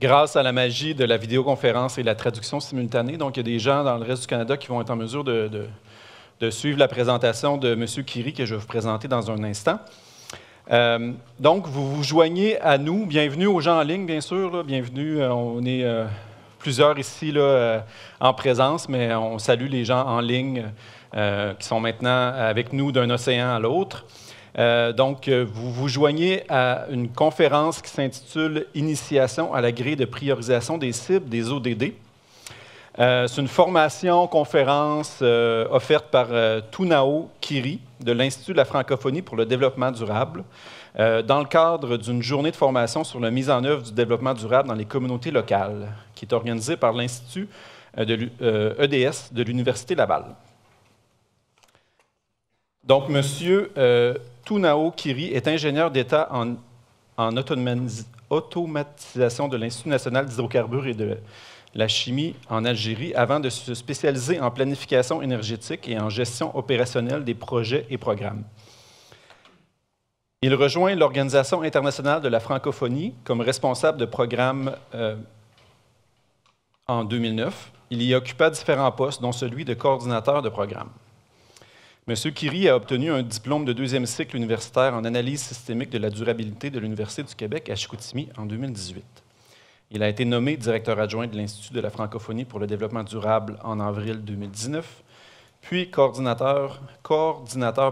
grâce à la magie de la vidéoconférence et la traduction simultanée. Donc, il y a des gens dans le reste du Canada qui vont être en mesure de, suivre la présentation de M. Kiri, que je vais vous présenter dans un instant. Euh, donc, vous vous joignez à nous. Bienvenue aux gens en ligne, bien sûr. Bienvenue. Euh, on est euh, plusieurs ici en présence, mais on salue les gens en ligne qui sont maintenant avec nous d'un océan à l'autre. Euh, donc, euh, vous vous joignez à une conférence qui s'intitule Initiation à la grille de priorisation des cibles des ODD. Euh, c'est une formation, conférence offerte par Tunao Kiri de l'Institut de la francophonie pour le développement durable dans le cadre d'une journée de formation sur la mise en œuvre du développement durable dans les communautés locales qui est organisée par l'Institut de EDS e de l'Université Laval. Donc, M. Euh, Tounao Kiri est ingénieur d'État en, automatisation de l'Institut national d'hydrocarbures et de la chimie en Algérie avant de se spécialiser en planification énergétique et en gestion opérationnelle des projets et programmes. Il rejoint l'Organisation internationale de la francophonie comme responsable de programme euh, en 2009. Il y occupa différents postes, dont celui de coordinateur de programme. M. Kiri a obtenu un diplôme de deuxième cycle universitaire en analyse systémique de la durabilité de l'Université du Québec à Chicoutimi en 2018. Il a été nommé directeur adjoint de l'Institut de la francophonie pour le développement durable en avril 2019, puis coordinateur,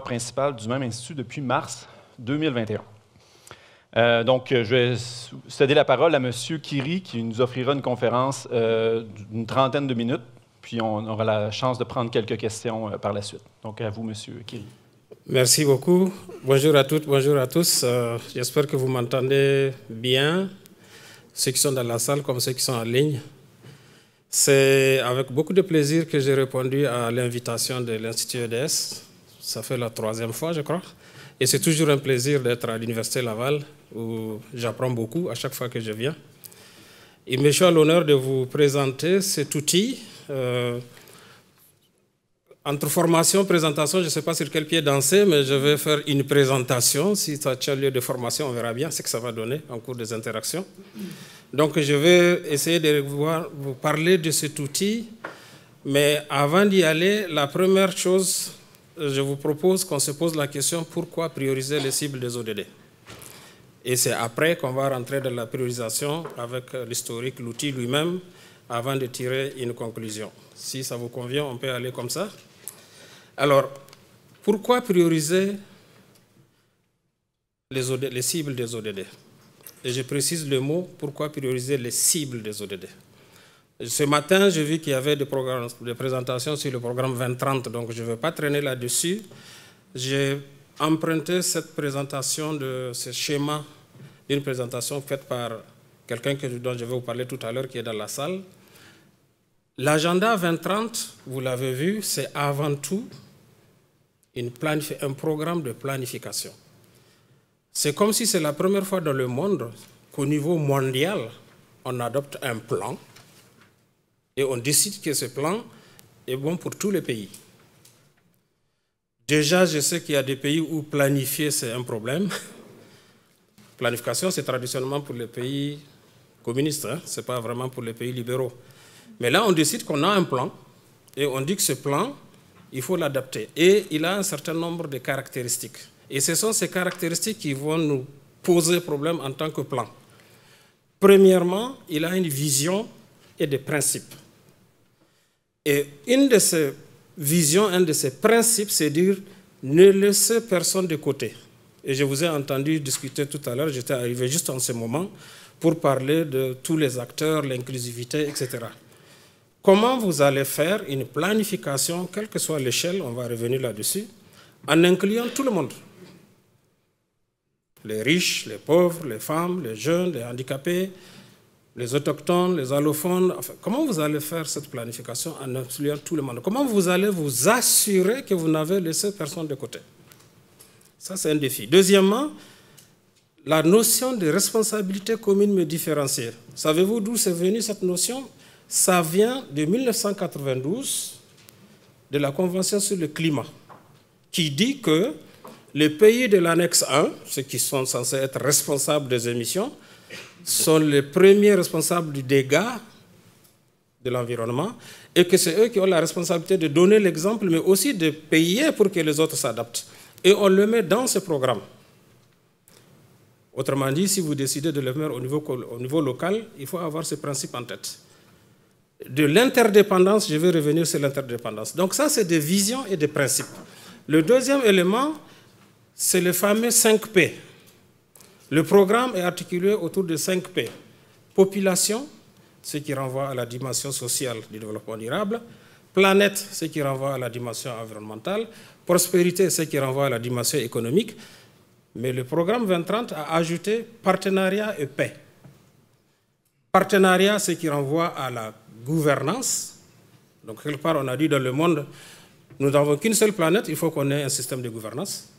principal du même institut depuis mars 2021. Euh, donc, euh, je vais céder la parole à M. Kiri qui nous offrira une conférence euh, d'une trentaine de minutes puis on aura la chance de prendre quelques questions euh, par la suite. Donc à vous, Monsieur Kiri. Merci beaucoup. Bonjour à toutes, bonjour à tous. Euh, j'espère que vous m'entendez bien, ceux qui sont dans la salle comme ceux qui sont en ligne. C'est avec beaucoup de plaisir que j'ai répondu à l'invitation de l'Institut EDS. Ça fait la troisième fois, je crois. Et c'est toujours un plaisir d'être à l'Université Laval, où j'apprends beaucoup à chaque fois que je viens. Il me fait l'honneur de vous présenter cet outil euh, entre formation, présentation, je ne sais pas sur quel pied danser, mais je vais faire une présentation. Si ça tient lieu de formation, on verra bien ce que ça va donner en cours des interactions. Donc je vais essayer de vous parler de cet outil. Mais avant d'y aller, la première chose, je vous propose qu'on se pose la question pourquoi prioriser les cibles des ODD Et c'est après qu'on va rentrer dans la priorisation avec l'historique, l'outil lui-même, avant de tirer une conclusion. Si ça vous convient, on peut aller comme ça. Alors, pourquoi prioriser les, les cibles des ODD Et je précise le mot, pourquoi prioriser les cibles des ODD ce matin, j'ai vu qu'il y avait des, programmes, présentations sur le programme 2030, donc je ne veux pas traîner là-dessus. J'ai emprunté cette présentation de ce schéma d'une présentation faite par quelqu'un dont je vais vous parler tout à l'heure qui est dans la salle, L'agenda 2030, vous l'avez vu, c'est avant tout une un programme de planification. C'est comme si c'est la première fois dans le monde qu'au niveau mondial, on adopte un plan et on décide que ce plan est bon pour tous les pays. Déjà, je sais qu'il y a des pays où planifier, c'est un problème. Planification, c'est traditionnellement pour les pays communistes, hein. c'est ce n'est pas vraiment pour les pays libéraux. Mais là, on décide qu'on a un plan et on dit que ce plan, il faut l'adapter. Et il a un certain nombre de caractéristiques. Et ce sont ces caractéristiques qui vont nous poser problème en tant que plan. Premièrement, il a une vision et des principes. Et une de ces visions, un de ces principes, c'est dire ne laissez personne de côté. Et je vous ai entendu discuter tout à l'heure, j'étais arrivé juste en ce moment, pour parler de tous les acteurs, l'inclusivité, etc. Comment vous allez faire une planification, quelle que soit l'échelle, on va revenir là-dessus, en incluant tout le monde Les riches, les pauvres, les femmes, les jeunes, les handicapés, les autochtones, les allophones. comment vous allez faire cette planification en incluant tout le monde Comment vous allez vous assurer que vous n'avez laissé personne de côté Ça, c'est un défi. Deuxièmement, la notion de responsabilité commune me différencie. Savez-vous d'où c'est venue cette notion ça vient de 1992, de la Convention sur le climat, qui dit que les pays de l'annexe 1, ceux qui sont censés être responsables des émissions, sont les premiers responsables du dégât de l'environnement et que c'est eux qui ont la responsabilité de donner l'exemple, mais aussi de payer pour que les autres s'adaptent. Et on le met dans ce programme. Autrement dit, si vous décidez de le faire au niveau, au niveau local, il faut avoir ce principe en tête de l'interdépendance, je vais revenir sur l'interdépendance. Donc ça, c'est des visions et des principes. Le deuxième élément, c'est le fameux 5P. Le programme est articulé autour de 5P. Population, ce qui renvoie à la dimension sociale du développement durable. Planète, ce qui renvoie à la dimension environnementale. Prospérité, ce qui renvoie à la dimension économique. Mais le programme 2030 a ajouté partenariat et paix. Partenariat, ce qui renvoie à la gouvernance. Donc, quelque part, on a dit dans le monde, nous n'avons qu'une seule planète, il faut qu'on ait un système de gouvernance.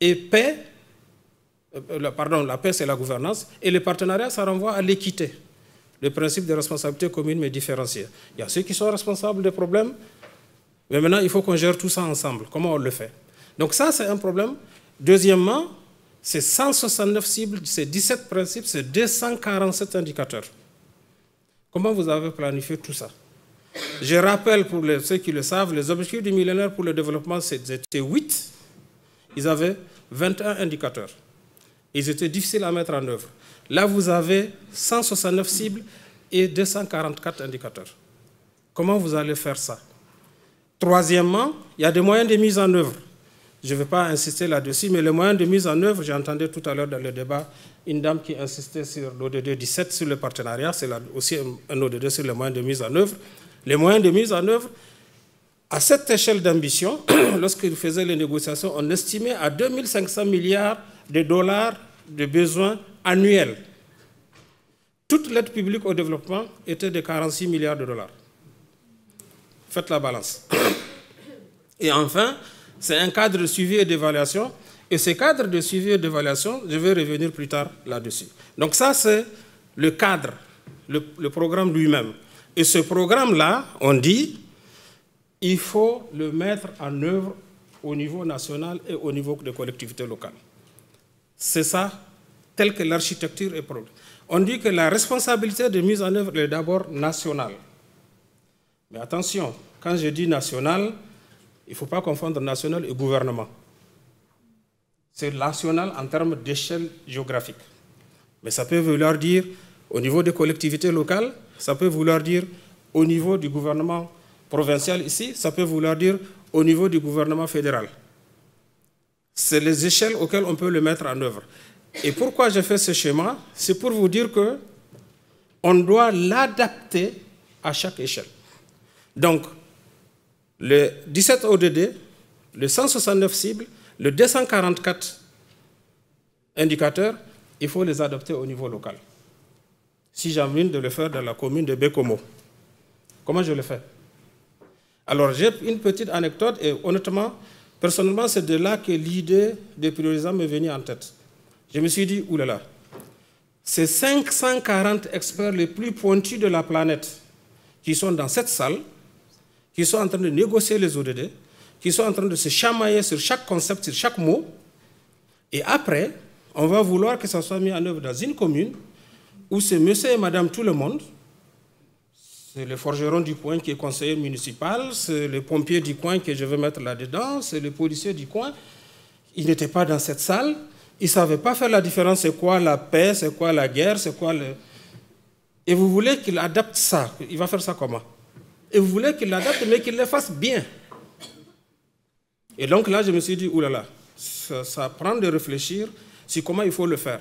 Et paix, euh, pardon, la paix, c'est la gouvernance. Et le partenariat, ça renvoie à l'équité, le principe de responsabilité commune mais différenciée. Il y a ceux qui sont responsables des problèmes, mais maintenant, il faut qu'on gère tout ça ensemble. Comment on le fait Donc, ça, c'est un problème. Deuxièmement, c'est 169 cibles, c'est 17 principes, c'est 247 indicateurs. Comment vous avez planifié tout ça Je rappelle pour ceux qui le savent, les objectifs du millénaire pour le développement, c'était 8. Ils avaient 21 indicateurs. Ils étaient difficiles à mettre en œuvre. Là, vous avez 169 cibles et 244 indicateurs. Comment vous allez faire ça Troisièmement, il y a des moyens de mise en œuvre. Je ne vais pas insister là-dessus, mais les moyens de mise en œuvre, j'entendais tout à l'heure dans le débat une dame qui insistait sur l'ODD 17, sur le partenariat, c'est aussi un ODD sur les moyens de mise en œuvre. Les moyens de mise en œuvre, à cette échelle d'ambition, lorsqu'ils faisaient les négociations, on estimait à 2500 milliards de dollars de besoins annuels. Toute l'aide publique au développement était de 46 milliards de dollars. Faites la balance. Et enfin, c'est un cadre de suivi et d'évaluation. Et ce cadre de suivi et d'évaluation, je vais revenir plus tard là-dessus. Donc ça, c'est le cadre, le, programme lui-même. Et ce programme-là, on dit, il faut le mettre en œuvre au niveau national et au niveau des collectivités locales. C'est ça, tel que l'architecture est produite. On dit que la responsabilité de mise en œuvre est d'abord nationale. Mais attention, quand je dis nationale, il ne faut pas confondre national et gouvernement. C'est national en termes d'échelle géographique. Mais ça peut vouloir dire au niveau des collectivités locales, ça peut vouloir dire au niveau du gouvernement provincial ici, ça peut vouloir dire au niveau du gouvernement fédéral. C'est les échelles auxquelles on peut le mettre en œuvre. Et pourquoi j'ai fait ce schéma C'est pour vous dire que on doit l'adapter à chaque échelle. Donc, le 17 ODD, le 169 cibles, le 244 indicateurs, il faut les adopter au niveau local. Si envie de le faire dans la commune de Bekomo, comment je le fais Alors j'ai une petite anecdote et honnêtement, personnellement, c'est de là que l'idée de prioriser m'est venue en tête. Je me suis dit, oulala, ces 540 experts les plus pointus de la planète qui sont dans cette salle, qui sont en train de négocier les ODD, qui sont en train de se chamailler sur chaque concept, sur chaque mot. Et après, on va vouloir que ça soit mis en œuvre dans une commune où c'est monsieur et madame tout le monde. C'est le forgeron du coin qui est conseiller municipal, c'est le pompier du coin que je vais mettre là-dedans, c'est le policier du coin. Il n'étaient pas dans cette salle, il ne savait pas faire la différence, c'est quoi la paix, c'est quoi la guerre, c'est quoi le... Et vous voulez qu'il adapte ça, il va faire ça comment et vous voulez qu'il l'adapte, mais qu'il le fasse bien. Et donc là, je me suis dit, oulala, ça, ça prend de réfléchir sur comment il faut le faire.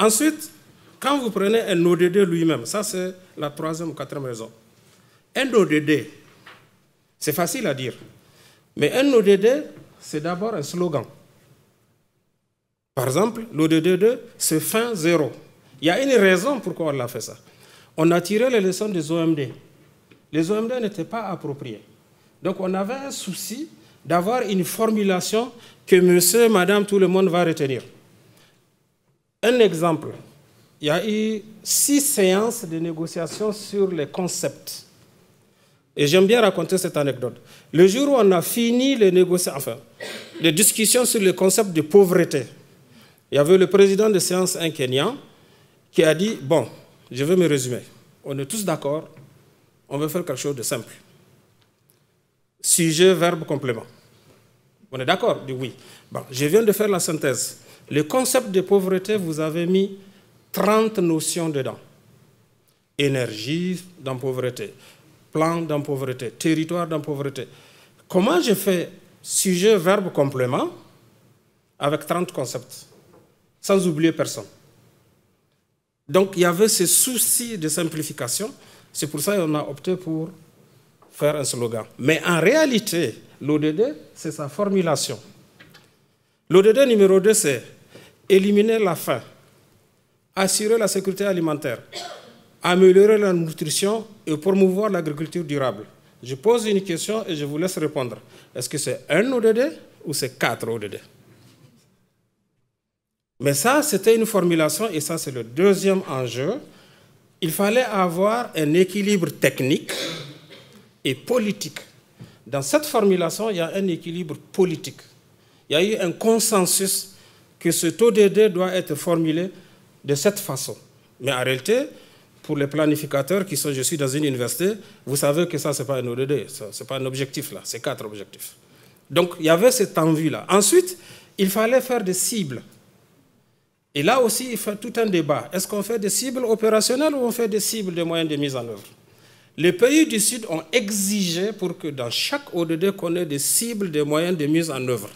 Ensuite, quand vous prenez un ODD lui-même, ça c'est la troisième ou quatrième raison. Un ODD, c'est facile à dire, mais un ODD, c'est d'abord un slogan. Par exemple, l'ODD 2, c'est fin zéro. Il y a une raison pourquoi on l'a fait ça. On a tiré les leçons des OMD. Les OMD n'étaient pas appropriés. Donc on avait un souci d'avoir une formulation que monsieur, madame, tout le monde va retenir. Un exemple, il y a eu six séances de négociations sur les concepts. Et j'aime bien raconter cette anecdote. Le jour où on a fini les négociations, enfin, les discussions sur le concept de pauvreté, il y avait le président de séance, un Kenyan, qui a dit, bon, je vais me résumer. On est tous d'accord, on veut faire quelque chose de simple. Sujet, verbe, complément. On est d'accord Oui. je viens de faire la synthèse. Le concept de pauvreté, vous avez mis 30 notions dedans. Énergie dans pauvreté, plan dans pauvreté, territoire dans pauvreté. Comment je fais sujet, verbe, complément avec 30 concepts, sans oublier personne Donc il y avait ce souci de simplification c'est pour ça qu'on a opté pour faire un slogan. Mais en réalité, l'ODD, c'est sa formulation. L'ODD numéro 2, c'est éliminer la faim, assurer la sécurité alimentaire, améliorer la nutrition et promouvoir l'agriculture durable. Je pose une question et je vous laisse répondre. Est-ce que c'est un ODD ou c'est quatre ODD Mais ça, c'était une formulation et ça, c'est le deuxième enjeu il fallait avoir un équilibre technique et politique. Dans cette formulation, il y a un équilibre politique. Il y a eu un consensus que ce taux d'aide doit être formulé de cette façon. Mais en réalité, pour les planificateurs qui sont, je suis dans une université, vous savez que ça, ce n'est pas un ODD, ce n'est pas un objectif là, c'est quatre objectifs. Donc il y avait cette envie là. Ensuite, il fallait faire des cibles. Et là aussi, il fait tout un débat. Est-ce qu'on fait des cibles opérationnelles ou on fait des cibles de moyens de mise en œuvre Les pays du Sud ont exigé pour que dans chaque ODD qu'on ait des cibles de moyens de mise en œuvre.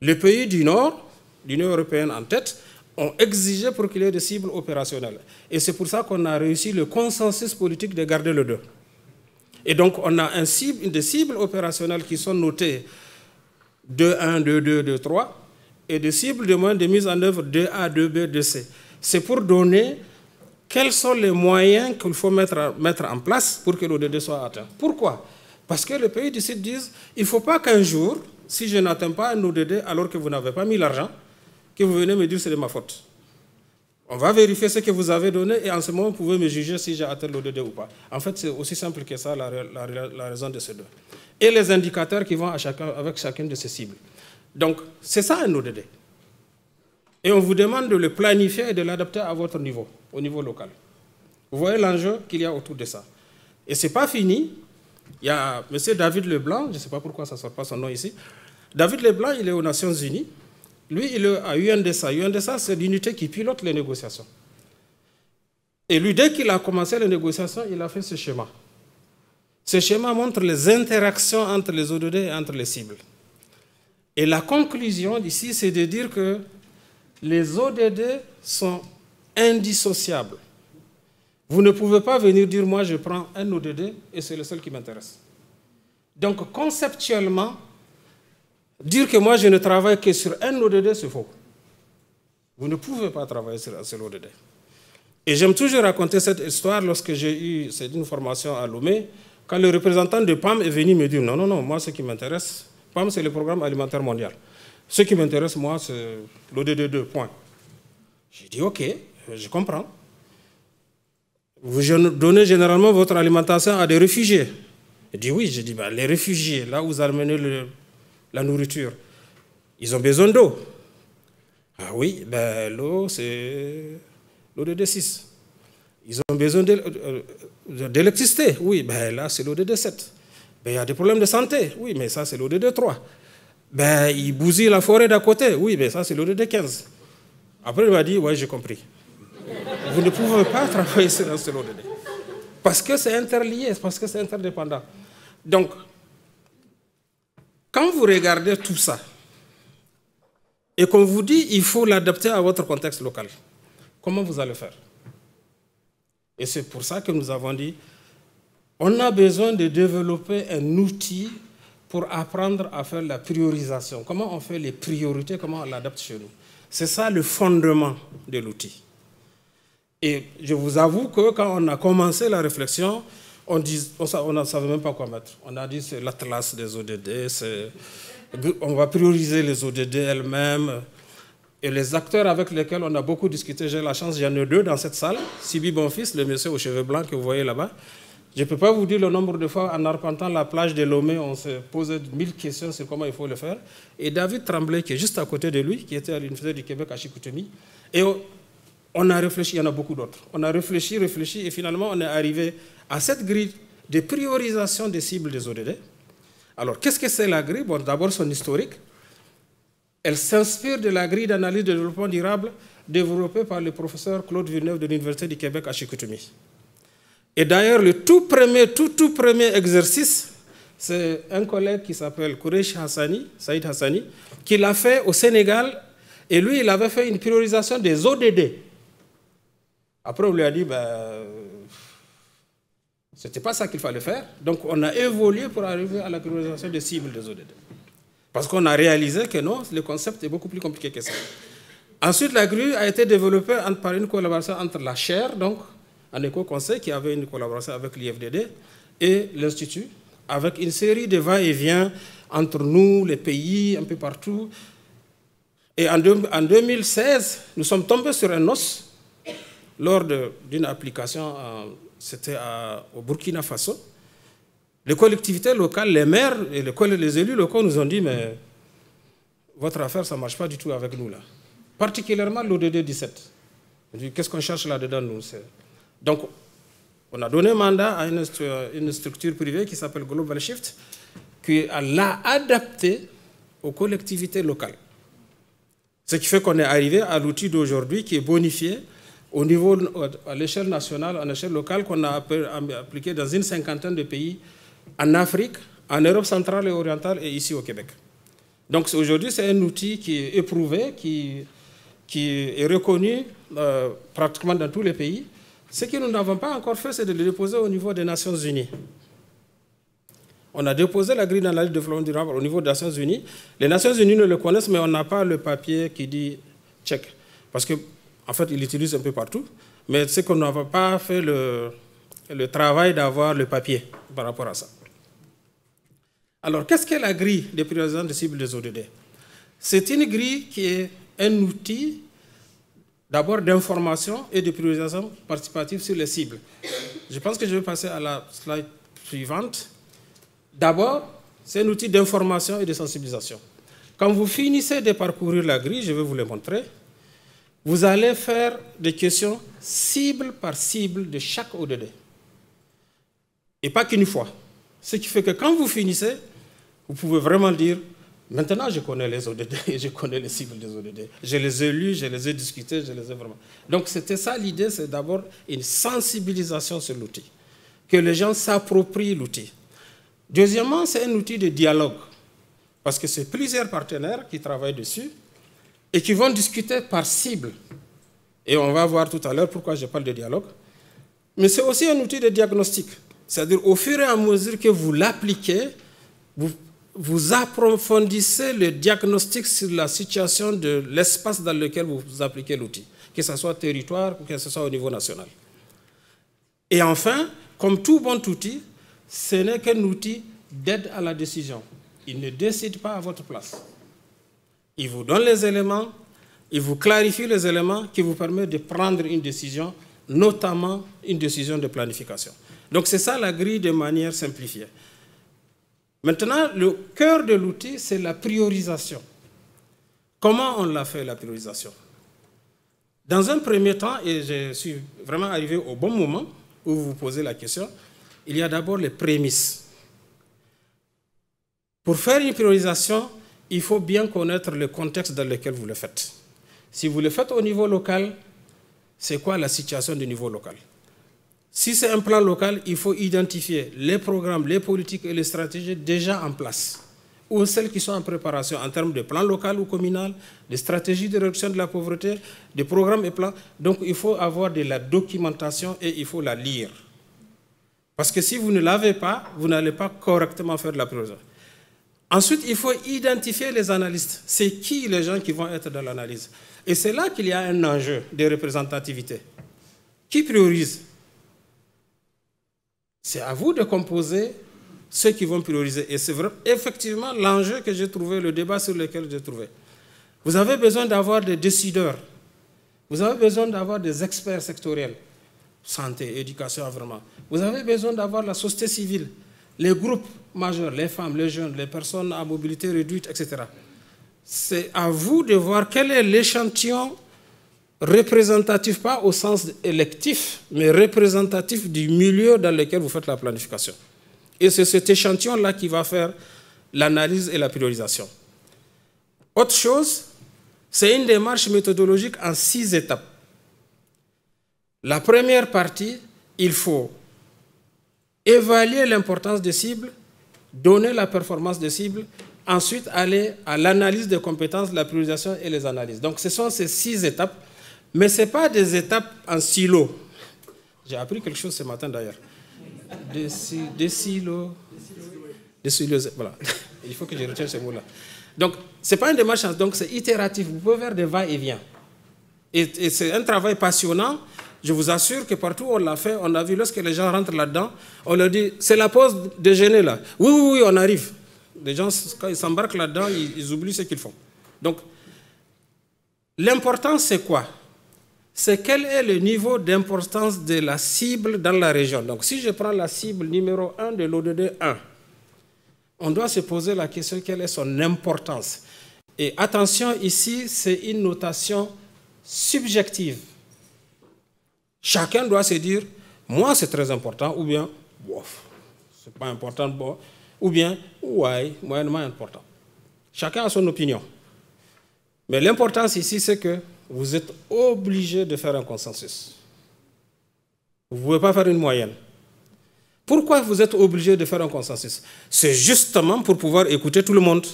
Les pays du Nord, l'Union européenne en tête, ont exigé pour qu'il y ait des cibles opérationnelles. Et c'est pour ça qu'on a réussi le consensus politique de garder le 2. Et donc, on a un cible, des cibles opérationnelles qui sont notées 2, 1, 2, 2, 2, 3, et de cibles de moyens de mise en œuvre 2A, 2B, 2C. C'est pour donner quels sont les moyens qu'il faut mettre, mettre en place pour que l'ODD soit atteint. Pourquoi Parce que les pays du Sud disent il ne faut pas qu'un jour, si je n'atteins pas un ODD alors que vous n'avez pas mis l'argent, que vous venez me dire c'est de ma faute. On va vérifier ce que vous avez donné et en ce moment, vous pouvez me juger si j'ai atteint l'ODD ou pas. En fait, c'est aussi simple que ça, la, la, la raison de ces deux. Et les indicateurs qui vont à chacun, avec chacune de ces cibles. Donc, c'est ça un ODD. Et on vous demande de le planifier et de l'adapter à votre niveau, au niveau local. Vous voyez l'enjeu qu'il y a autour de ça. Et ce n'est pas fini. Il y a M. David Leblanc, je ne sais pas pourquoi ça ne sort pas son nom ici. David Leblanc, il est aux Nations Unies. Lui, il est à UNDSA. UNDSA, c'est l'unité qui pilote les négociations. Et lui, dès qu'il a commencé les négociations, il a fait ce schéma. Ce schéma montre les interactions entre les ODD et entre les cibles. Et la conclusion d'ici, c'est de dire que les ODD sont indissociables. Vous ne pouvez pas venir dire, moi je prends un ODD et c'est le seul qui m'intéresse. Donc conceptuellement, dire que moi je ne travaille que sur un ODD, c'est faux. Vous ne pouvez pas travailler sur un seul ODD. Et j'aime toujours raconter cette histoire lorsque j'ai eu, cette une formation à Lomé, quand le représentant de PAM est venu me dire, non, non, non, moi ce qui m'intéresse, PAM, c'est le programme alimentaire mondial. Ce qui m'intéresse, moi, c'est l'ODD2, point. J'ai dit, OK, je comprends. Vous donnez généralement votre alimentation à des réfugiés. Il dit, oui, j'ai dit, bah, les réfugiés, là où vous amenez la nourriture, ils ont besoin d'eau. Ah oui, ben, l'eau, c'est l'ODD6. Ils ont besoin d'électricité. Euh, euh, oui, ben, là, c'est l'ODD7. Ben, il y a des problèmes de santé. Oui, mais ça, c'est l'ODD3. Ben, il bousille la forêt d'à côté. Oui, mais ben, ça, c'est l'ODD15. Après, il m'a dit, oui, j'ai compris. Vous ne pouvez pas travailler dans ce l'ODD. Parce que c'est interlié, parce que c'est interdépendant. Donc, quand vous regardez tout ça, et qu'on vous dit, il faut l'adapter à votre contexte local, comment vous allez faire Et c'est pour ça que nous avons dit, on a besoin de développer un outil pour apprendre à faire la priorisation. Comment on fait les priorités, comment on l'adapte chez nous. C'est ça le fondement de l'outil. Et je vous avoue que quand on a commencé la réflexion, on ne savait même pas quoi mettre. On a dit c'est l'atlas des ODD, on va prioriser les ODD elles-mêmes. Et les acteurs avec lesquels on a beaucoup discuté, j'ai la chance, il y en a deux dans cette salle, Sibi Bonfils, le monsieur aux cheveux blancs que vous voyez là-bas, je ne peux pas vous dire le nombre de fois en arpentant la plage de Lomé, on se posait mille questions sur comment il faut le faire. Et David Tremblay, qui est juste à côté de lui, qui était à l'Université du Québec à Chicoutimi, et on, a réfléchi, il y en a beaucoup d'autres. On a réfléchi, réfléchi, et finalement on est arrivé à cette grille de priorisation des cibles des ODD. Alors qu'est-ce que c'est la grille bon, D'abord son historique. Elle s'inspire de la grille d'analyse de développement durable développée par le professeur Claude Villeneuve de l'Université du Québec à Chicoutimi. Et d'ailleurs, le tout premier, tout, tout premier exercice, c'est un collègue qui s'appelle Kouresh Hassani, Saïd Hassani, qui l'a fait au Sénégal. Et lui, il avait fait une priorisation des ODD. Après, on lui a dit, ben, ce pas ça qu'il fallait faire. Donc, on a évolué pour arriver à la priorisation des cibles des ODD. Parce qu'on a réalisé que non, le concept est beaucoup plus compliqué que ça. Ensuite, la grue a été développée par une collaboration entre la chair donc un éco-conseil qui avait une collaboration avec l'IFDD et l'Institut, avec une série de va-et-vient entre nous, les pays, un peu partout. Et en, 2016, nous sommes tombés sur un os lors d'une application, euh, c'était au Burkina Faso. Les collectivités locales, les maires et les, les élus locaux nous ont dit, mais votre affaire, ça ne marche pas du tout avec nous là. Particulièrement l'ODD 17. Qu'est-ce qu'on cherche là-dedans, nous donc, on a donné mandat à une, structure privée qui s'appelle Global Shift, qui l'a adapté aux collectivités locales. Ce qui fait qu'on est arrivé à l'outil d'aujourd'hui qui est bonifié au niveau, à l'échelle nationale, à l'échelle locale, qu'on a appliqué dans une cinquantaine de pays en Afrique, en Europe centrale et orientale et ici au Québec. Donc aujourd'hui, c'est un outil qui est éprouvé, qui, qui est reconnu euh, pratiquement dans tous les pays ce que nous n'avons pas encore fait, c'est de le déposer au niveau des Nations Unies. On a déposé la grille dans la Ligue de développement durable au niveau des Nations Unies. Les Nations Unies ne le connaissent, mais on n'a pas le papier qui dit check. Parce qu'en en fait, ils l'utilisent un peu partout. Mais c'est qu'on n'a pas fait le, travail d'avoir le papier par rapport à ça. Alors, qu'est-ce qu'est la grille des priorisations de cibles des ODD C'est une grille qui est un outil D'abord d'information et de priorisation participative sur les cibles. Je pense que je vais passer à la slide suivante. D'abord, c'est un outil d'information et de sensibilisation. Quand vous finissez de parcourir la grille, je vais vous le montrer, vous allez faire des questions cible par cible de chaque ODD. Et pas qu'une fois. Ce qui fait que quand vous finissez, vous pouvez vraiment dire Maintenant, je connais les ODD et je connais les cibles des ODD. Je les ai lus, je les ai discutés, je les ai vraiment. Donc, c'était ça l'idée, c'est d'abord une sensibilisation sur l'outil, que les gens s'approprient l'outil. Deuxièmement, c'est un outil de dialogue, parce que c'est plusieurs partenaires qui travaillent dessus et qui vont discuter par cible. Et on va voir tout à l'heure pourquoi je parle de dialogue. Mais c'est aussi un outil de diagnostic, c'est-à-dire au fur et à mesure que vous l'appliquez, vous vous approfondissez le diagnostic sur la situation de l'espace dans lequel vous appliquez l'outil, que ce soit territoire ou que ce soit au niveau national. Et enfin, comme tout bon outil, ce n'est qu'un outil d'aide à la décision. Il ne décide pas à votre place. Il vous donne les éléments, il vous clarifie les éléments qui vous permettent de prendre une décision, notamment une décision de planification. Donc c'est ça la grille de manière simplifiée. Maintenant, le cœur de l'outil, c'est la priorisation. Comment on l'a fait, la priorisation Dans un premier temps, et je suis vraiment arrivé au bon moment où vous posez la question, il y a d'abord les prémices. Pour faire une priorisation, il faut bien connaître le contexte dans lequel vous le faites. Si vous le faites au niveau local, c'est quoi la situation du niveau local si c'est un plan local, il faut identifier les programmes, les politiques et les stratégies déjà en place ou celles qui sont en préparation en termes de plan local ou communal, de stratégies de réduction de la pauvreté, de programmes et plans. Donc il faut avoir de la documentation et il faut la lire. Parce que si vous ne l'avez pas, vous n'allez pas correctement faire de la priorisation. Ensuite, il faut identifier les analystes. C'est qui les gens qui vont être dans l'analyse Et c'est là qu'il y a un enjeu de représentativité. Qui priorise c'est à vous de composer ceux qui vont prioriser. Et c'est effectivement l'enjeu que j'ai trouvé, le débat sur lequel j'ai trouvé. Vous avez besoin d'avoir des décideurs. Vous avez besoin d'avoir des experts sectoriels. Santé, éducation, vraiment. Vous avez besoin d'avoir la société civile, les groupes majeurs, les femmes, les jeunes, les personnes à mobilité réduite, etc. C'est à vous de voir quel est l'échantillon représentatif pas au sens électif, mais représentatif du milieu dans lequel vous faites la planification. Et c'est cet échantillon-là qui va faire l'analyse et la priorisation. Autre chose, c'est une démarche méthodologique en six étapes. La première partie, il faut évaluer l'importance des cibles, donner la performance des cibles, ensuite aller à l'analyse des compétences, la priorisation et les analyses. Donc ce sont ces six étapes mais ce n'est pas des étapes en silo. J'ai appris quelque chose ce matin d'ailleurs. Des, des silos. Des silos, voilà. Il faut que je retienne ce mot-là. Donc, ce n'est pas une démarche, donc c'est itératif. Vous pouvez faire des va-et-vient. Et, c'est un travail passionnant. Je vous assure que partout où on l'a fait, on a vu lorsque les gens rentrent là-dedans, on leur dit c'est la pause déjeuner là. Oui, oui, oui, on arrive. Les gens, quand ils s'embarquent là-dedans, ils oublient ce qu'ils font. Donc, l'important, c'est quoi c'est quel est le niveau d'importance de la cible dans la région. Donc si je prends la cible numéro 1 de l'ODD 1, on doit se poser la question quelle est son importance. Et attention, ici, c'est une notation subjective. Chacun doit se dire, moi c'est très important, ou bien, bof, c'est pas important, ou bien, ouais, moyennement important. Chacun a son opinion. Mais l'importance ici, c'est que vous êtes obligé de faire un consensus. Vous ne pouvez pas faire une moyenne. Pourquoi vous êtes obligé de faire un consensus C'est justement pour pouvoir écouter tout le monde.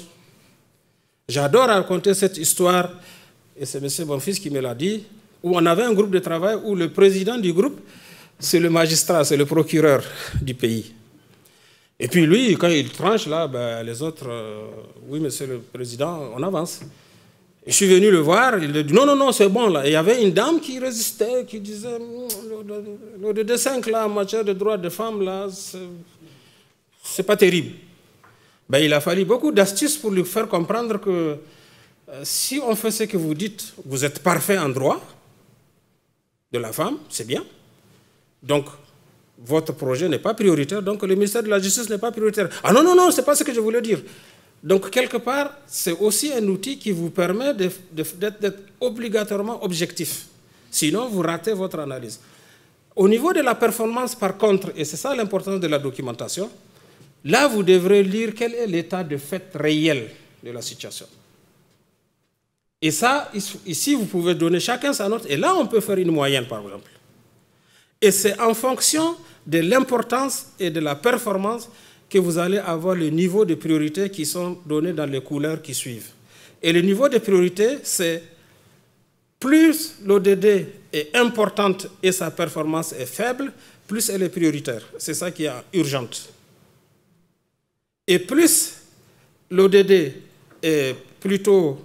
J'adore raconter cette histoire, et c'est M. Bonfils qui me l'a dit, où on avait un groupe de travail où le président du groupe, c'est le magistrat, c'est le procureur du pays. Et puis lui, quand il tranche, là, ben, les autres, euh, oui, monsieur le président, on avance. Je suis venu le voir, il a dit non, non, non, c'est bon là. il y avait une dame qui résistait, qui disait mm, le, D5 là en matière de droits des femmes là, c'est pas terrible. Ben, il a fallu beaucoup d'astuces pour lui faire comprendre que euh, si on fait ce que vous dites, vous êtes parfait en droit de la femme, c'est bien. Donc, votre projet n'est pas prioritaire, donc le ministère de la Justice n'est pas prioritaire. Ah non, non, non, c'est pas ce que je voulais dire. Donc, quelque part, c'est aussi un outil qui vous permet d'être obligatoirement objectif. Sinon, vous ratez votre analyse. Au niveau de la performance, par contre, et c'est ça l'importance de la documentation, là, vous devrez lire quel est l'état de fait réel de la situation. Et ça, ici, vous pouvez donner chacun sa note. Et là, on peut faire une moyenne, par exemple. Et c'est en fonction de l'importance et de la performance que vous allez avoir le niveau de priorité qui sont donnés dans les couleurs qui suivent. Et le niveau de priorité, c'est plus l'ODD est importante et sa performance est faible, plus elle est prioritaire. C'est ça qui est urgente. Et plus l'ODD est plutôt,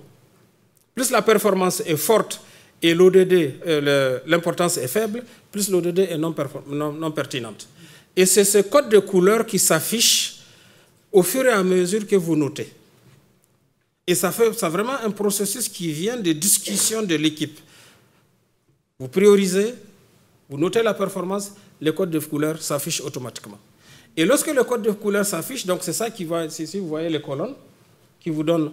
plus la performance est forte et l'ODD, euh, l'importance est faible, plus l'ODD est non pertinente. Et c'est ce code de couleur qui s'affiche au fur et à mesure que vous notez. Et ça fait ça vraiment un processus qui vient des discussions de l'équipe. Vous priorisez, vous notez la performance, le code de couleur s'affiche automatiquement. Et lorsque le code de couleur s'affiche, donc c'est ça qui va, ici vous voyez les colonnes qui vous donnent.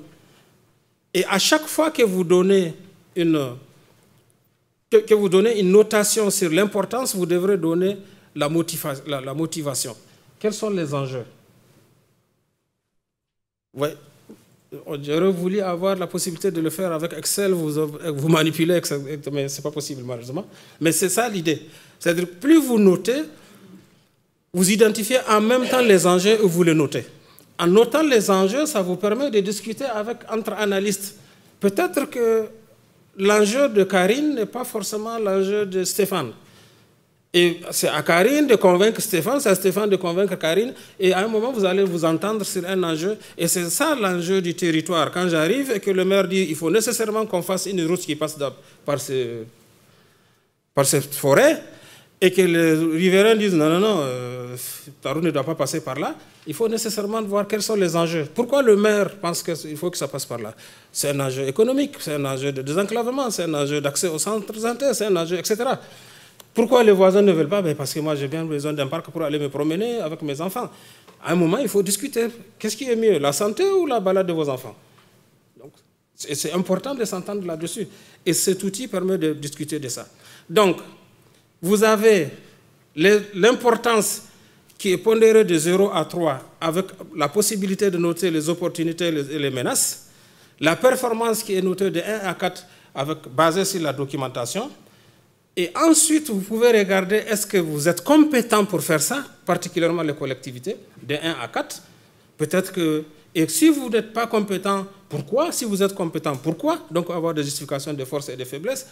Et à chaque fois que vous donnez une, que vous donnez une notation sur l'importance, vous devrez donner la, la, motivation. Quels sont les enjeux Oui. J'aurais voulu avoir la possibilité de le faire avec Excel, vous, vous manipulez Excel, mais ce n'est pas possible malheureusement. Mais c'est ça l'idée. C'est-à-dire plus vous notez, vous identifiez en même temps les enjeux et vous les notez. En notant les enjeux, ça vous permet de discuter avec, entre analystes. Peut-être que l'enjeu de Karine n'est pas forcément l'enjeu de Stéphane. Et c'est à Karine de convaincre Stéphane, c'est à Stéphane de convaincre Karine. Et à un moment, vous allez vous entendre sur un enjeu. Et c'est ça l'enjeu du territoire. Quand j'arrive et que le maire dit il faut nécessairement qu'on fasse une route qui passe par, par cette forêt, et que les riverains disent non, non, non, euh, route ne doit pas passer par là, il faut nécessairement voir quels sont les enjeux. Pourquoi le maire pense qu'il faut que ça passe par là C'est un enjeu économique, c'est un enjeu de désenclavement, c'est un enjeu d'accès au centre santé, c'est un enjeu, etc. Pourquoi les voisins ne veulent pas ben Parce que moi, j'ai bien besoin d'un parc pour aller me promener avec mes enfants. À un moment, il faut discuter. Qu'est-ce qui est mieux, la santé ou la balade de vos enfants C'est important de s'entendre là-dessus. Et cet outil permet de discuter de ça. Donc, vous avez l'importance qui est pondérée de 0 à 3 avec la possibilité de noter les opportunités et les menaces, la performance qui est notée de 1 à 4 avec, basée sur la documentation, et ensuite, vous pouvez regarder est-ce que vous êtes compétent pour faire ça, particulièrement les collectivités, de 1 à 4. Peut-être que. Et si vous n'êtes pas compétent, pourquoi Si vous êtes compétent, pourquoi Donc avoir des justifications de forces et de faiblesses.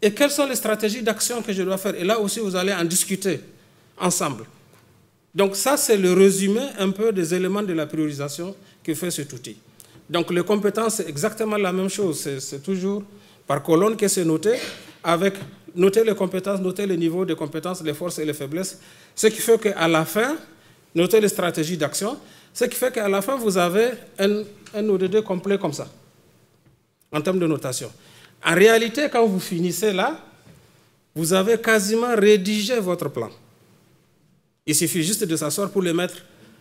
Et quelles sont les stratégies d'action que je dois faire Et là aussi, vous allez en discuter ensemble. Donc ça, c'est le résumé un peu des éléments de la priorisation que fait cet outil. Donc les compétences, c'est exactement la même chose. C'est toujours par colonne que c'est noté, avec noter les compétences, noter le niveau de compétences, les forces et les faiblesses, ce qui fait qu'à la fin, notez les stratégies d'action, ce qui fait qu'à la fin, vous avez un, un ODD complet comme ça, en termes de notation. En réalité, quand vous finissez là, vous avez quasiment rédigé votre plan. Il suffit juste de s'asseoir pour le mettre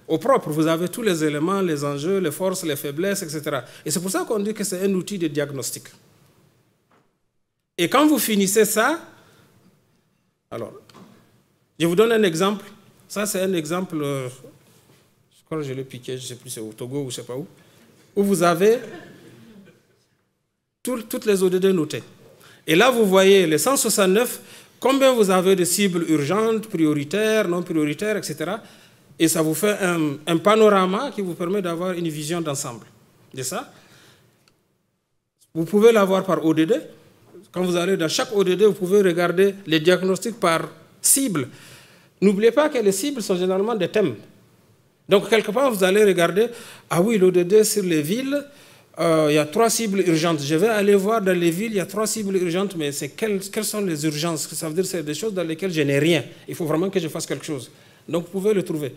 au propre. Vous avez tous les éléments, les enjeux, les forces, les faiblesses, etc. Et c'est pour ça qu'on dit que c'est un outil de diagnostic. Et quand vous finissez ça, alors, je vous donne un exemple. Ça, c'est un exemple, euh, je crois que je l'ai piqué, je ne sais plus, c'est au Togo ou je ne sais pas où, où vous avez toutes les ODD notées. Et là, vous voyez les 169, combien vous avez de cibles urgentes, prioritaires, non prioritaires, etc. Et ça vous fait un, un panorama qui vous permet d'avoir une vision d'ensemble de ça. Vous pouvez l'avoir par ODD, quand vous allez dans chaque ODD, vous pouvez regarder les diagnostics par cible. N'oubliez pas que les cibles sont généralement des thèmes. Donc, quelque part, vous allez regarder, ah oui, l'ODD sur les villes, euh, il y a trois cibles urgentes. Je vais aller voir dans les villes, il y a trois cibles urgentes, mais c'est quelles, quelles, sont les urgences Ça veut dire que c'est des choses dans lesquelles je n'ai rien. Il faut vraiment que je fasse quelque chose. Donc, vous pouvez le trouver.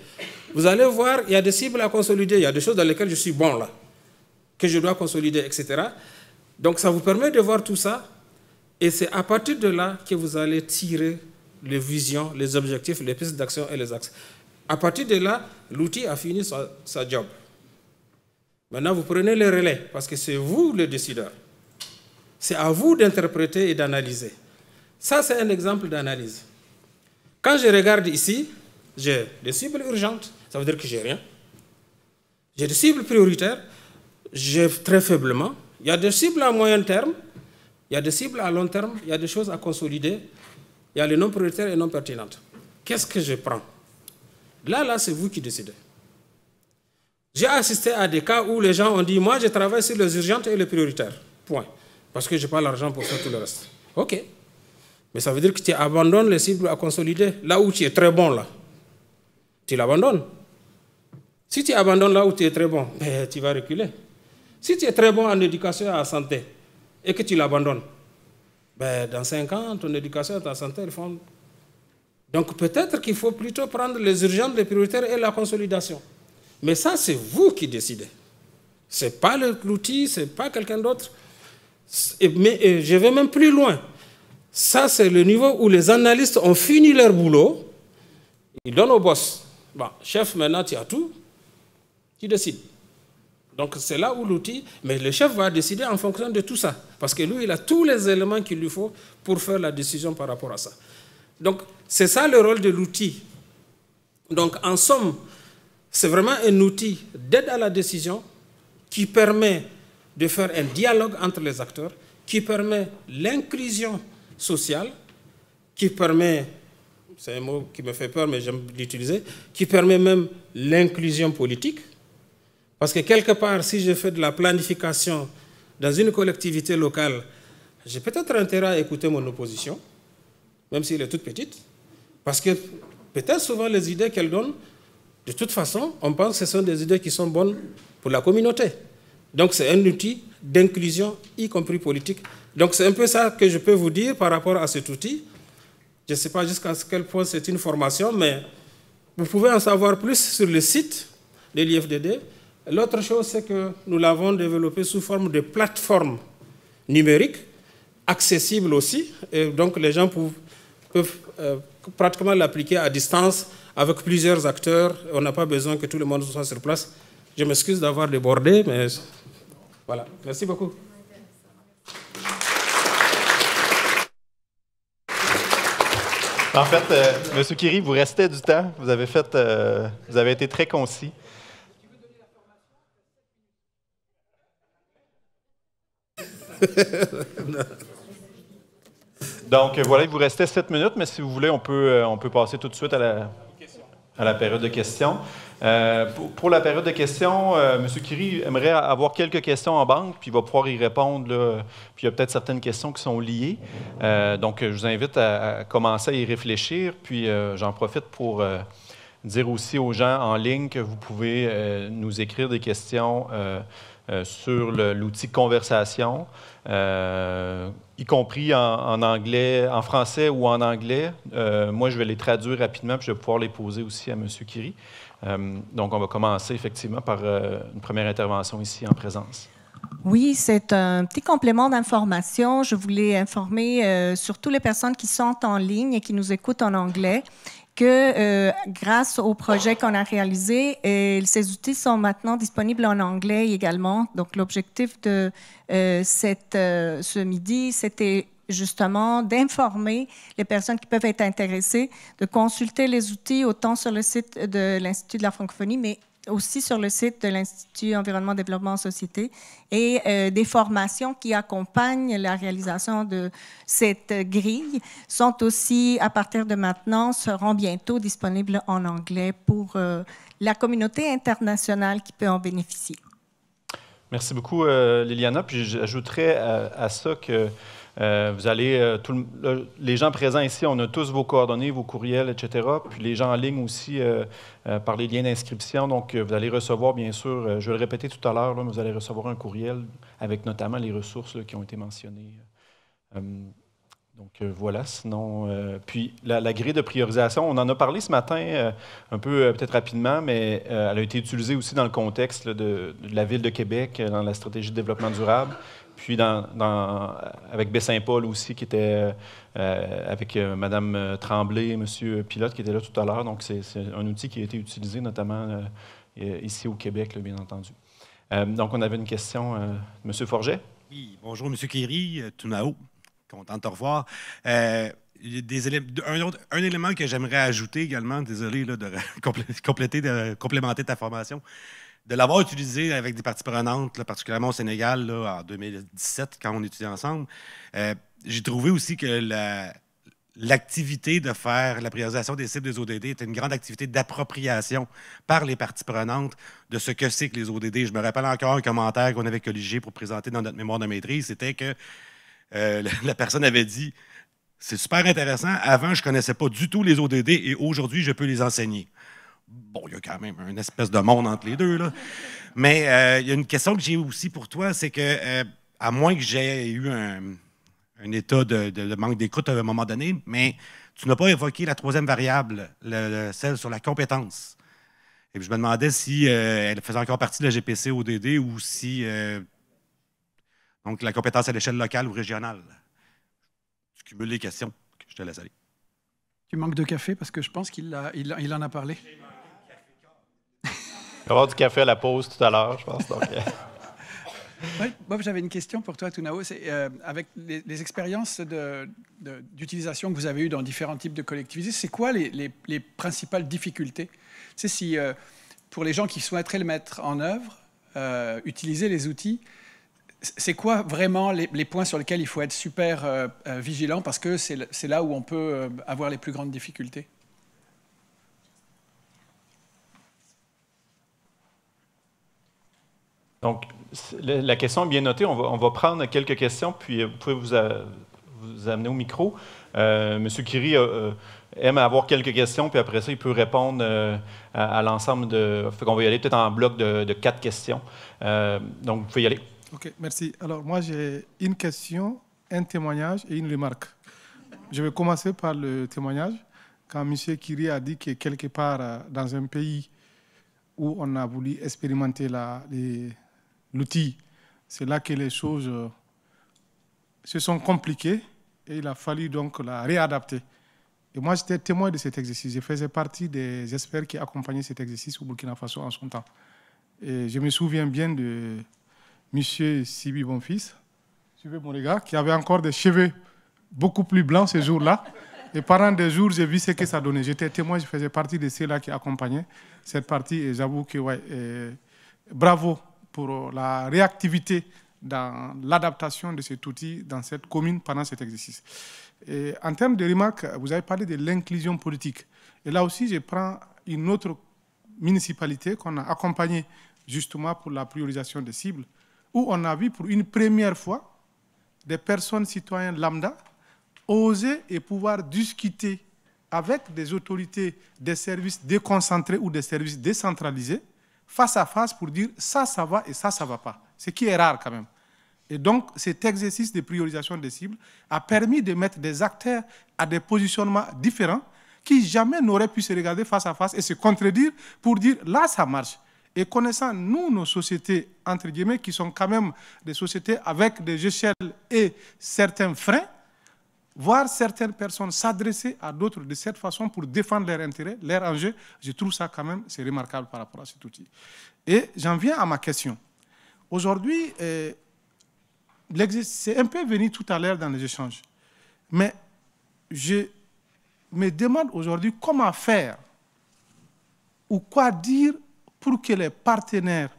Vous allez voir, il y a des cibles à consolider, il y a des choses dans lesquelles je suis bon là, que je dois consolider, etc. Donc, ça vous permet de voir tout ça et c'est à partir de là que vous allez tirer les visions, les objectifs, les pistes d'action et les axes. À partir de là, l'outil a fini sa, job. Maintenant, vous prenez le relais, parce que c'est vous le décideur. C'est à vous d'interpréter et d'analyser. Ça, c'est un exemple d'analyse. Quand je regarde ici, j'ai des cibles urgentes, ça veut dire que j'ai rien. J'ai des cibles prioritaires, j'ai très faiblement. Il y a des cibles à moyen terme, il y a des cibles à long terme, il y a des choses à consolider, il y a les non prioritaires et non pertinentes. Qu'est-ce que je prends Là, là, c'est vous qui décidez. J'ai assisté à des cas où les gens ont dit, moi, je travaille sur les urgentes et les prioritaires. Point. Parce que je n'ai pas l'argent pour faire tout le reste. OK. Mais ça veut dire que tu abandonnes les cibles à consolider. Là où tu es très bon, là, tu l'abandonnes. Si tu abandonnes là où tu es très bon, ben, tu vas reculer. Si tu es très bon en éducation et en santé, et que tu l'abandonnes, ben, dans 5 ans, ton éducation ta santé, elles font. Donc peut-être qu'il faut plutôt prendre les urgences, les prioritaires et la consolidation. Mais ça, c'est vous qui décidez. Ce n'est pas l'outil, ce n'est pas quelqu'un d'autre. Mais je vais même plus loin. Ça, c'est le niveau où les analystes ont fini leur boulot. Ils donnent au boss. Bon, chef, maintenant, tu as tout. Tu décides. Donc c'est là où l'outil, mais le chef va décider en fonction de tout ça. Parce que lui, il a tous les éléments qu'il lui faut pour faire la décision par rapport à ça. Donc, c'est ça le rôle de l'outil. Donc, en somme, c'est vraiment un outil d'aide à la décision qui permet de faire un dialogue entre les acteurs, qui permet l'inclusion sociale, qui permet, c'est un mot qui me fait peur, mais j'aime l'utiliser, qui permet même l'inclusion politique. Parce que quelque part, si je fais de la planification dans une collectivité locale, j'ai peut-être intérêt à écouter mon opposition, même s'il est toute petite, parce que peut-être souvent les idées qu'elle donne, de toute façon, on pense que ce sont des idées qui sont bonnes pour la communauté. Donc c'est un outil d'inclusion, y compris politique. Donc c'est un peu ça que je peux vous dire par rapport à cet outil. Je ne sais pas jusqu'à quel point c'est une formation, mais vous pouvez en savoir plus sur le site de l'IFDD. L'autre chose, c'est que nous l'avons développé sous forme de plateforme numérique, accessible aussi, et donc les gens peuvent, euh, pratiquement l'appliquer à distance avec plusieurs acteurs. On n'a pas besoin que tout le monde soit sur place. Je m'excuse d'avoir débordé, mais voilà. Merci beaucoup. En fait, euh, Monsieur M. Kiri, vous restez du temps. Vous avez, fait, euh, vous avez été très concis. Donc euh, voilà, il vous restait 7 minutes, mais si vous voulez, on peut, euh, on peut passer tout de suite à la, à la période de questions. Euh, pour, la période de questions, M. Kiri aimerait avoir quelques questions en banque, puis il va pouvoir y répondre. puis il y a peut-être certaines questions qui sont liées. donc, je vous invite à, à, commencer à y réfléchir. Puis j'en profite pour dire aussi aux gens en ligne que vous pouvez nous écrire des questions euh, sur l'outil conversation, euh, y compris en, anglais, en français ou en anglais. Euh, moi, je vais les traduire rapidement, puis je vais pouvoir les poser aussi à M. Kiri. donc, on va commencer effectivement par une première intervention ici en présence. Oui, c'est un petit complément d'information. Je voulais informer sur surtout les personnes qui sont en ligne et qui nous écoutent en anglais que euh, grâce au projet qu'on a réalisé, et euh, ces outils sont maintenant disponibles en anglais également. Donc l'objectif de euh, cette, ce midi, c'était justement d'informer les personnes qui peuvent être intéressées, de consulter les outils autant sur le site de l'Institut de la francophonie, mais aussi sur le site de l'Institut Environnement, Développement, Société et euh, des formations qui accompagnent la réalisation de cette grille sont aussi, à partir de maintenant, seront bientôt disponibles en anglais pour euh, la communauté internationale qui peut en bénéficier. Merci beaucoup, euh, Liliana. Puis j'ajouterais à, à, ça que euh, vous allez, euh, les gens présents ici, on a tous vos coordonnées, vos courriels, etc. Puis les gens en ligne aussi euh, par les liens d'inscription. Donc, vous allez recevoir, bien sûr, je vais le répéter tout à l'heure, vous allez recevoir un courriel avec notamment les ressources qui ont été mentionnées. donc voilà, sinon, puis la, grille de priorisation, on en a parlé ce matin un peu peut-être rapidement, mais elle a été utilisée aussi dans le contexte de la ville de Québec, dans la stratégie de développement durable. Puis dans, avec bessin saint paul aussi, qui était euh, avec euh, Mme euh, Tremblay, M. Pilote, qui était là tout à l'heure. Donc, c'est un outil qui a été utilisé notamment ici au Québec, bien entendu. donc, on avait une question. M. Forget? Oui, bonjour, M. Kiry Tunao. Content de te revoir. un, élément que j'aimerais ajouter également, désolé de compléter, de complémenter ta formation, de l'avoir utilisé avec des parties prenantes, particulièrement au Sénégal en 2017, quand on étudiait ensemble, euh, j'ai trouvé aussi que l'activité de faire la priorisation des cibles des ODD était une grande activité d'appropriation par les parties prenantes de ce que c'est que les ODD. Je me rappelle encore un commentaire qu'on avait colligé pour présenter dans notre mémoire de maîtrise, c'était que euh, la personne avait dit « C'est super intéressant, avant je ne connaissais pas du tout les ODD et aujourd'hui je peux les enseigner ». Bon, il y a quand même une espèce de monde entre les deux. Là. Mais euh, il y a une question que j'ai aussi pour toi, c'est que, euh, à moins que j'ai eu un, état de, manque d'écoute à un moment donné, mais tu n'as pas évoqué la troisième variable, celle sur la compétence. Et puis je me demandais si euh, elle faisait encore partie de la GPC ODD ou si. donc, la compétence à l'échelle locale ou régionale. Tu cumules les questions. que Je te laisse aller. Tu manques de café parce que je pense qu'il en a parlé va avoir du café à la pause tout à l'heure, je pense. Bob, euh. j'avais une question pour toi, Tunao. Euh, avec les, expériences d'utilisation que vous avez eues dans différents types de collectivités, c'est quoi les, principales difficultés C'est si euh, pour les gens qui souhaiteraient le mettre en œuvre, euh, utiliser les outils, c'est quoi vraiment les, points sur lesquels il faut être super vigilant parce que c'est là où on peut avoir les plus grandes difficultés Donc, la question est bien notée. On va, prendre quelques questions, puis euh, vous pouvez vous, euh, vous amener au micro. Euh, Monsieur Kiri aime avoir quelques questions, puis après ça, il peut répondre à, l'ensemble de. Fait qu'on va y aller peut-être en bloc de, quatre questions. donc, vous pouvez y aller. OK, merci. Alors, moi, j'ai une question, un témoignage et une remarque. Je vais commencer par le témoignage. Quand Monsieur Kiri a dit que quelque part dans un pays où on a voulu expérimenter la, les l'outil. C'est là que les choses euh, se sont compliquées et il a fallu donc la réadapter. Et moi, j'étais témoin de cet exercice. Je faisais partie des experts qui accompagnaient cet exercice au Burkina Faso en son temps. Et je me souviens bien de M. Sibi Bonfils, mon qui avait encore des cheveux beaucoup plus blancs ces jours-là. Et pendant des jours, j'ai vu ce que ça donnait. J'étais témoin, je faisais partie de ceux-là qui accompagnaient cette partie. Et j'avoue que, ouais, euh, bravo pour euh, la réactivité dans l'adaptation de cet outil dans cette commune pendant cet exercice. Et en termes de remarques, vous avez parlé de l'inclusion politique. Et là aussi, je prends une autre municipalité qu'on a accompagnée justement pour la priorisation des cibles, où on a vu pour une première fois des personnes citoyennes lambda oser et pouvoir discuter avec des autorités des services déconcentrés ou des services décentralisés face à face pour dire ça, ça va et ça, ça va pas. Ce qui est rare quand même. Et donc, cet exercice de priorisation des cibles a permis de mettre des acteurs à des positionnements différents qui jamais n'auraient pu se regarder face à face et se contredire pour dire là, ça marche. Et connaissant, nous, nos sociétés, entre guillemets, qui sont quand même des sociétés avec des échelles et certains freins, voir certaines personnes s'adresser à d'autres de cette façon pour défendre leurs intérêts, leurs enjeux, je trouve ça quand même, c'est remarquable par rapport à cet outil. Et j'en viens à ma question. Aujourd'hui, euh, c'est un peu venu tout à l'heure dans les échanges, mais je me demande aujourd'hui comment faire ou quoi dire pour que les partenaires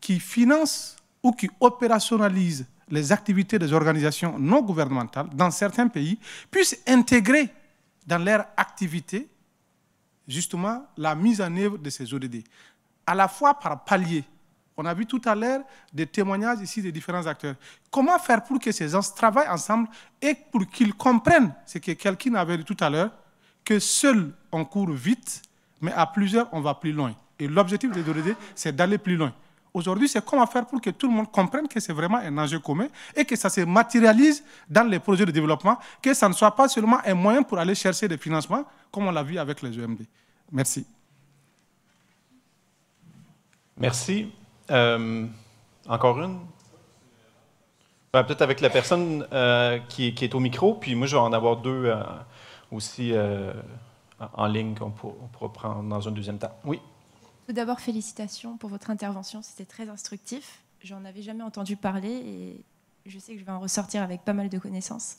qui financent ou qui opérationnalisent les activités des organisations non gouvernementales dans certains pays puissent intégrer dans leur activité justement la mise en œuvre de ces ODD, à la fois par palier. On a vu tout à l'heure des témoignages ici des différents acteurs. Comment faire pour que ces gens travaillent ensemble et pour qu'ils comprennent ce que quelqu'un avait dit tout à l'heure, que seul on court vite, mais à plusieurs, on va plus loin. Et l'objectif des ODD, c'est d'aller plus loin. Aujourd'hui, c'est comment faire pour que tout le monde comprenne que c'est vraiment un enjeu commun et que ça se matérialise dans les projets de développement, que ça ne soit pas seulement un moyen pour aller chercher des financements, comme on l'a vu avec les EMD. Merci. Merci. Euh, encore une ben, Peut-être avec la personne euh, qui, qui, est au micro, puis moi, je vais en avoir deux euh, aussi en ligne qu'on pourra prendre dans un deuxième temps. Oui. Tout d'abord, félicitations pour votre intervention. C'était très instructif. J'en avais jamais entendu parler et je sais que je vais en ressortir avec pas mal de connaissances.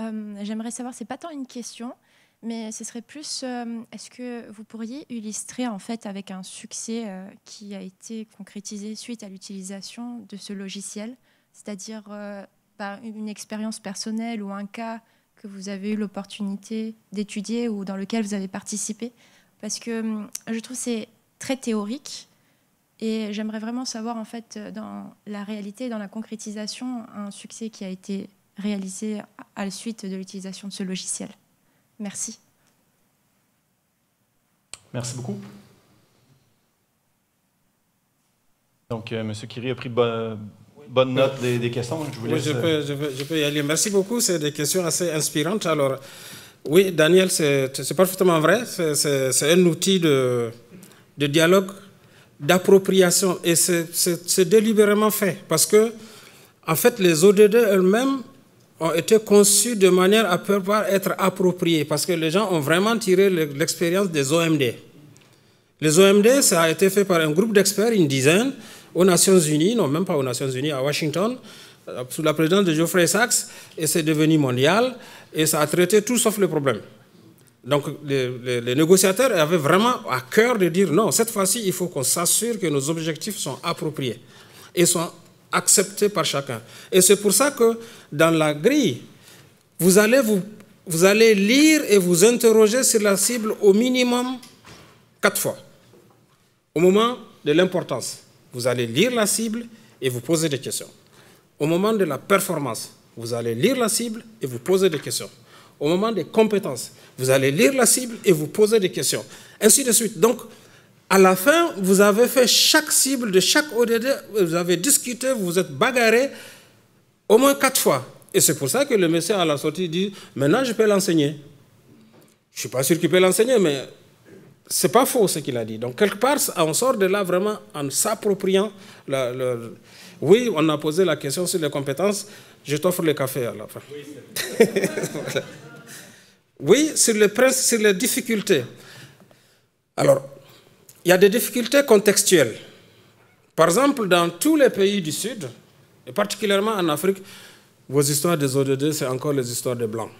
Euh, j'aimerais savoir, c'est pas tant une question, mais ce serait plus, euh, est-ce que vous pourriez illustrer en fait avec un succès euh, qui a été concrétisé suite à l'utilisation de ce logiciel, c'est-à-dire par bah, une expérience personnelle ou un cas que vous avez eu l'opportunité d'étudier ou dans lequel vous avez participé, parce que hum, je trouve c'est très théorique. Et j'aimerais vraiment savoir, en fait, euh, dans la réalité, dans la concrétisation, un succès qui a été réalisé à la suite de l'utilisation de ce logiciel. Merci. Merci beaucoup. Donc, euh, Monsieur M. a pris bonne, note des, questions. Je, euh, je, peux, y aller. Merci beaucoup. C'est des questions assez inspirantes. Alors, oui, Daniel, c'est parfaitement vrai. C'est un outil de, de dialogue, d'appropriation. Et c'est délibérément fait parce que, en fait, les ODD elles-mêmes ont été conçues de manière à pouvoir être appropriées parce que les gens ont vraiment tiré l'expérience des OMD. Les OMD, ça a été fait par un groupe d'experts, une dizaine, aux Nations Unies, non, même pas aux Nations Unies, à Washington, euh, sous la présidence de Geoffrey Sachs, et c'est devenu mondial, et ça a traité tout sauf le problème. Donc les, négociateurs avaient vraiment à cœur de dire non, cette fois-ci, il faut qu'on s'assure que nos objectifs sont appropriés et sont acceptés par chacun. Et c'est pour ça que dans la grille, vous allez, vous, vous allez lire et vous interroger sur la cible au minimum quatre fois. Au moment de l'importance, vous allez lire la cible et vous poser des questions. Au moment de la performance, vous allez lire la cible et vous poser des questions au moment des compétences. Vous allez lire la cible et vous poser des questions. Ainsi de suite. Donc, à la fin, vous avez fait chaque cible de chaque ODD, vous avez discuté, vous vous êtes bagarré au moins quatre fois. Et c'est pour ça que le monsieur à la sortie dit Maintenant, je peux l'enseigner. Je ne suis pas sûr qu'il peut l'enseigner, mais ce n'est pas faux ce qu'il a dit. Donc, quelque part, on sort de là vraiment en s'appropriant. Oui, on a posé la question sur les compétences. Je t'offre le café à la fin. Oui, Oui, sur les, difficultés. Alors, il y a des difficultés contextuelles. Par exemple, dans tous les pays du Sud, et particulièrement en Afrique, vos histoires des ODD, c'est encore les histoires des Blancs.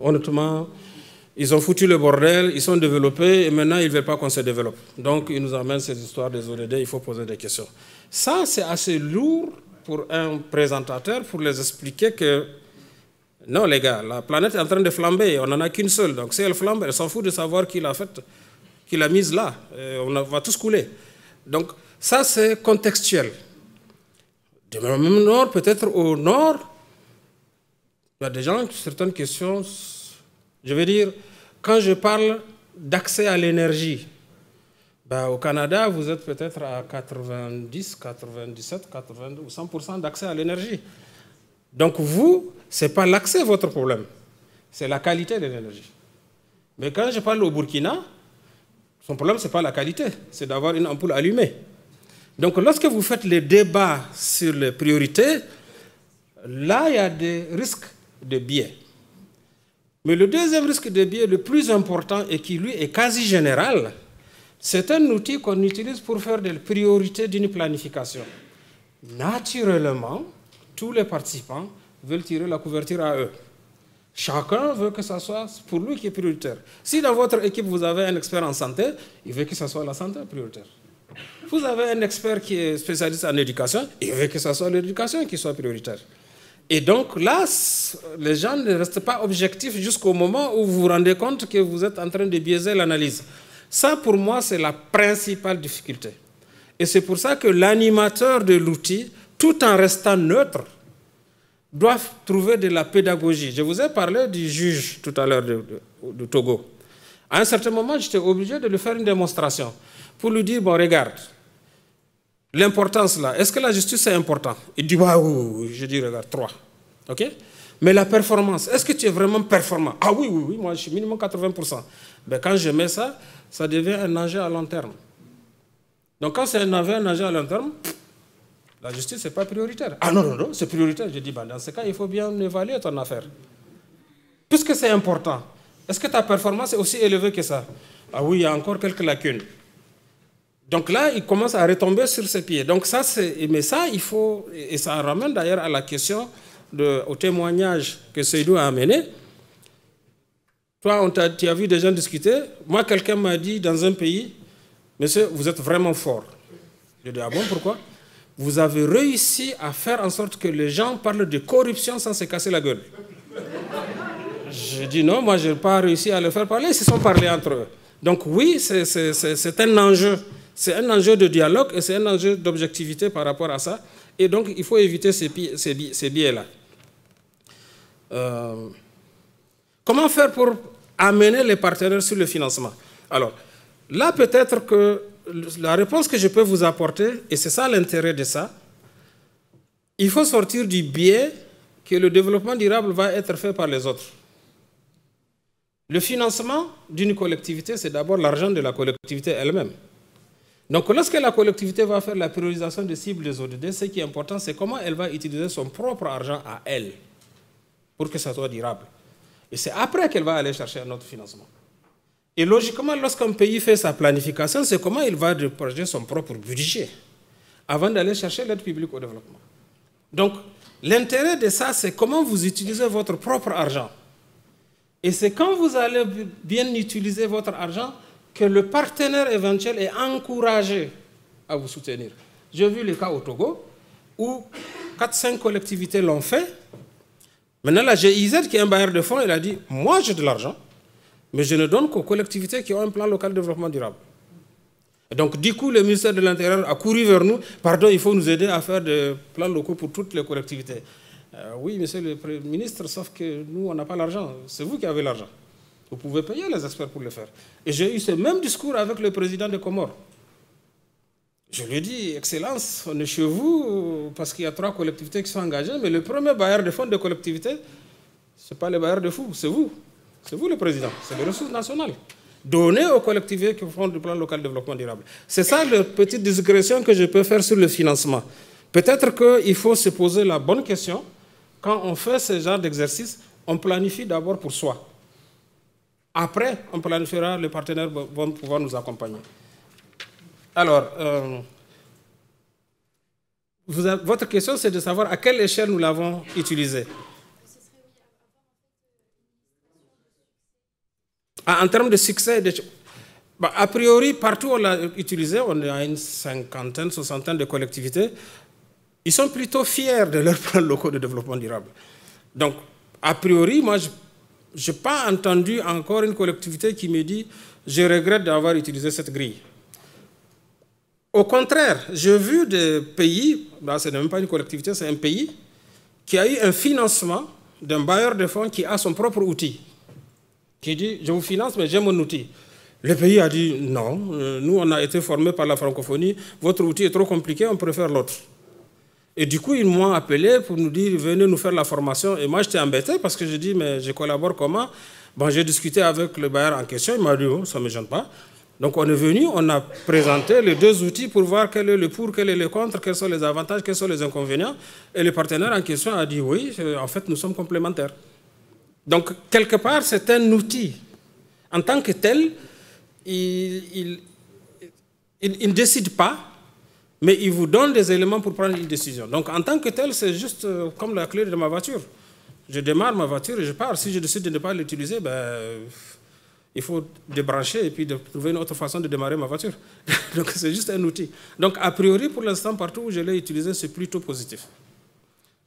Honnêtement, ils ont foutu le bordel, ils sont développés, et maintenant, ils ne veulent pas qu'on se développe. Donc, ils nous amènent ces histoires des ODD, il faut poser des questions. Ça, c'est assez lourd pour un présentateur pour les expliquer que non, les gars, la planète est en train de flamber. On n'en a qu'une seule. Donc, si elle flambe, elle s'en fout de savoir qui l'a mise là. on va tous couler. Donc, ça, c'est contextuel. De même au nord, peut-être au nord, il y a des gens, certaines questions. Je veux dire, quand je parle d'accès à l'énergie, bah, au Canada, vous êtes peut-être à 90, 97, 90 ou 100% d'accès à l'énergie. Donc, vous, ce n'est pas l'accès votre problème, c'est la qualité de l'énergie. Mais quand je parle au Burkina, son problème, ce n'est pas la qualité, c'est d'avoir une ampoule allumée. Donc lorsque vous faites les débats sur les priorités, là, il y a des risques de biais. Mais le deuxième risque de biais le plus important et qui, lui, est quasi général, c'est un outil qu'on utilise pour faire des priorités d'une planification. Naturellement, tous les participants veulent tirer la couverture à eux. Chacun veut que ça soit pour lui qui est prioritaire. Si dans votre équipe, vous avez un expert en santé, il veut que ce soit la santé prioritaire. Vous avez un expert qui est spécialiste en éducation, il veut que ça soit l'éducation qui soit prioritaire. Et donc là, les gens ne restent pas objectifs jusqu'au moment où vous vous rendez compte que vous êtes en train de biaiser l'analyse. Ça, pour moi, c'est la principale difficulté. Et c'est pour ça que l'animateur de l'outil, tout en restant neutre, doivent trouver de la pédagogie. Je vous ai parlé du juge tout à l'heure de, Togo. À un certain moment, j'étais obligé de lui faire une démonstration pour lui dire, bon, regarde, l'importance là, est-ce que la justice est importante Il dit, bah oui, oui, je dis, regarde, trois. OK mais la performance, est-ce que tu es vraiment performant Ah oui, oui, oui, moi je suis minimum 80%. mais ben, quand je mets ça, ça devient un enjeu à long terme. Donc quand c'est un enjeu, à long terme, la justice, ce n'est pas prioritaire. Ah non, non, non, c'est prioritaire. Je dis, bah, dans ce cas, il faut bien évaluer ton affaire. Puisque c'est important, est-ce que ta performance est aussi élevée que ça Ah oui, il y a encore quelques lacunes. Donc là, il commence à retomber sur ses pieds. Donc ça, c'est, mais ça, il faut, et ça ramène d'ailleurs à la question, de, au témoignage que Seydou a amené. Toi, on t'a, tu as vu des gens discuter. Moi, quelqu'un m'a dit dans un pays, Monsieur, vous êtes vraiment fort. Je dis, ah bon, pourquoi vous avez réussi à faire en sorte que les gens parlent de corruption sans se casser la gueule. Je dis non, moi je n'ai pas réussi à le faire parler, ils se sont parlé entre eux. Donc oui, c'est un enjeu. C'est un enjeu de dialogue et c'est un enjeu d'objectivité par rapport à ça. Et donc il faut éviter ces, ces, biais-là. Euh, comment faire pour amener les partenaires sur le financement Alors là, peut-être que la réponse que je peux vous apporter, et c'est ça l'intérêt de ça, il faut sortir du biais que le développement durable va être fait par les autres. Le financement d'une collectivité, c'est d'abord l'argent de la collectivité elle-même. Donc lorsque la collectivité va faire la priorisation des cibles des ODD, ce qui est important, c'est comment elle va utiliser son propre argent à elle pour que ça soit durable. Et c'est après qu'elle va aller chercher un autre financement. Et logiquement, lorsqu'un pays fait sa planification, c'est comment il va projeter son propre budget avant d'aller chercher l'aide publique au développement. Donc, l'intérêt de ça, c'est comment vous utilisez votre propre argent. Et c'est quand vous allez bien utiliser votre argent que le partenaire éventuel est encouragé à vous soutenir. J'ai vu le cas au Togo où 4-5 collectivités l'ont fait. Maintenant, la GIZ, qui est un bailleur de fonds, elle a dit Moi, j'ai de l'argent mais je ne donne qu'aux collectivités qui ont un plan local de développement durable. donc, du coup, le ministère de l'Intérieur a couru vers nous. Pardon, il faut nous aider à faire des plans locaux pour toutes les collectivités. Euh, oui, monsieur le ministre, sauf que nous, on n'a pas l'argent. C'est vous qui avez l'argent. Vous pouvez payer les experts pour le faire. Et j'ai eu ce même discours avec le président de Comores. Je lui ai dit, Excellence, on est chez vous parce qu'il y a trois collectivités qui sont engagées, mais le premier bailleur de fonds de collectivités, ce n'est pas les bailleurs de fous, c'est vous. C'est vous le président, c'est les ressources nationales. Donnez aux collectivités qui font du plan local de développement durable. C'est ça la petite digression que je peux faire sur le financement. Peut-être qu'il faut se poser la bonne question. Quand on fait ce genre d'exercice, on planifie d'abord pour soi. Après, on planifiera, les partenaires vont pouvoir nous accompagner. Alors, euh, votre question, c'est de savoir à quelle échelle nous l'avons utilisé. Ah, en termes de succès, bah, a priori, partout où on l'a utilisé, on a une cinquantaine, soixantaine de collectivités, ils sont plutôt fiers de leurs plans locaux de développement durable. Donc, a priori, moi, je n'ai pas entendu encore une collectivité qui me dit je regrette d'avoir utilisé cette grille. Au contraire, j'ai vu des pays, bah, ce n'est même pas une collectivité, c'est un pays, qui a eu un financement d'un bailleur de fonds qui a son propre outil qui dit Je vous finance, mais j'ai mon outil. Le pays a dit Non, euh, nous, on a été formés par la francophonie, votre outil est trop compliqué, on préfère l'autre. Et du coup, ils m'ont appelé pour nous dire Venez nous faire la formation. Et moi, j'étais embêté parce que j'ai dit « Mais je collabore comment Bon, j'ai discuté avec le bailleur en question, il m'a dit oh, Ça ne me gêne pas. Donc on est venu, on a présenté les deux outils pour voir quel est le pour, quel est le contre, quels sont les avantages, quels sont les inconvénients. Et le partenaire en question a dit oui, euh, en fait nous sommes complémentaires. Donc, quelque part, c'est un outil. En tant que tel, il, il, il, ne décide pas, mais il vous donne des éléments pour prendre une décision. Donc, en tant que tel, c'est juste euh, comme la clé de ma voiture. Je démarre ma voiture et je pars. Si je décide de ne pas l'utiliser, ben, euh, il faut débrancher et puis de trouver une autre façon de démarrer ma voiture. Donc, c'est juste un outil. Donc, a priori, pour l'instant, partout où je l'ai utilisé, c'est plutôt positif.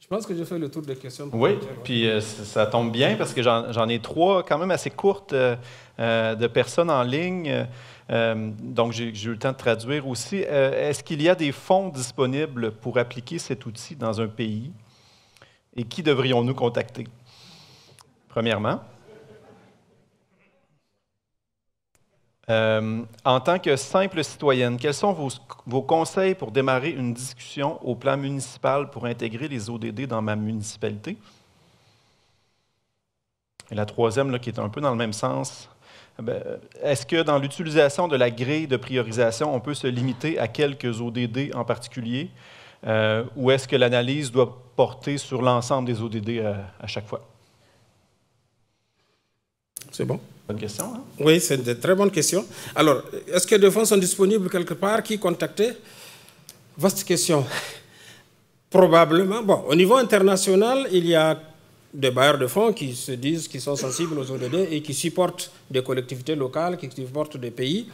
Je pense que j'ai fait le tour des questions. question. oui, puis euh, ça tombe bien parce que j'en ai trois quand même assez courtes euh, euh, de personnes en ligne. donc, j'ai eu le temps de traduire aussi. Est-ce qu'il y a des fonds disponibles pour appliquer cet outil dans un pays? Et qui devrions-nous contacter? Premièrement. Euh, en tant que simple citoyenne, quels sont vos, conseils pour démarrer une discussion au plan municipal pour intégrer les ODD dans ma municipalité? Et la troisième, qui est un peu dans le même sens, eh ben, est-ce que dans l'utilisation de la grille de priorisation, on peut se limiter à quelques ODD en particulier, euh, ou est-ce que l'analyse doit porter sur l'ensemble des ODD euh, à chaque fois? C'est bon question. Hein. oui, c'est une très bonne question. Alors, est-ce que des fonds sont disponibles quelque part Qui contacter Vaste question. Probablement. Bon, au niveau international, il y a des bailleurs de fonds qui se disent qu'ils sont sensibles aux ODD et qui supportent des collectivités locales, qui supportent des pays.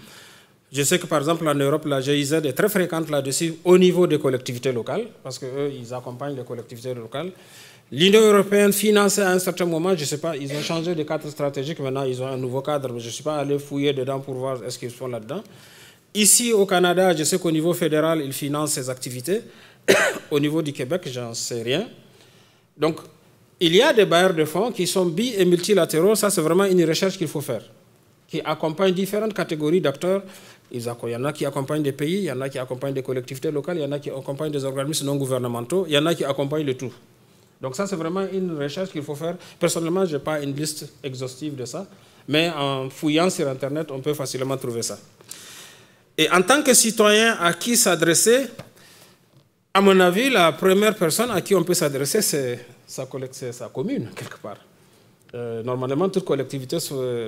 Je sais que par exemple en Europe, la GIZ est très fréquente là-dessus au niveau des collectivités locales, parce qu'eux, ils accompagnent les collectivités locales. L'Union européenne finançait à un certain moment, je ne sais pas, ils ont changé de cadre stratégique, maintenant ils ont un nouveau cadre, mais je ne suis pas allé fouiller dedans pour voir ce qu'ils font là-dedans. Ici au Canada, je sais qu'au niveau fédéral, ils financent ces activités. au niveau du Québec, j'en sais rien. Donc, il y a des bailleurs de fonds qui sont bi et multilatéraux, ça c'est vraiment une recherche qu'il faut faire, qui accompagne différentes catégories d'acteurs. Il y en a qui accompagnent des pays, il y en a qui accompagnent des collectivités locales, il y en a qui accompagnent des organismes non gouvernementaux, il y en a qui accompagnent le tout. Donc ça, c'est vraiment une recherche qu'il faut faire. Personnellement, je n'ai pas une liste exhaustive de ça, mais en fouillant sur Internet, on peut facilement trouver ça. Et en tant que citoyen, à qui s'adresser À mon avis, la première personne à qui on peut s'adresser, c'est sa, sa commune, quelque part. Euh, normalement, toute collectivité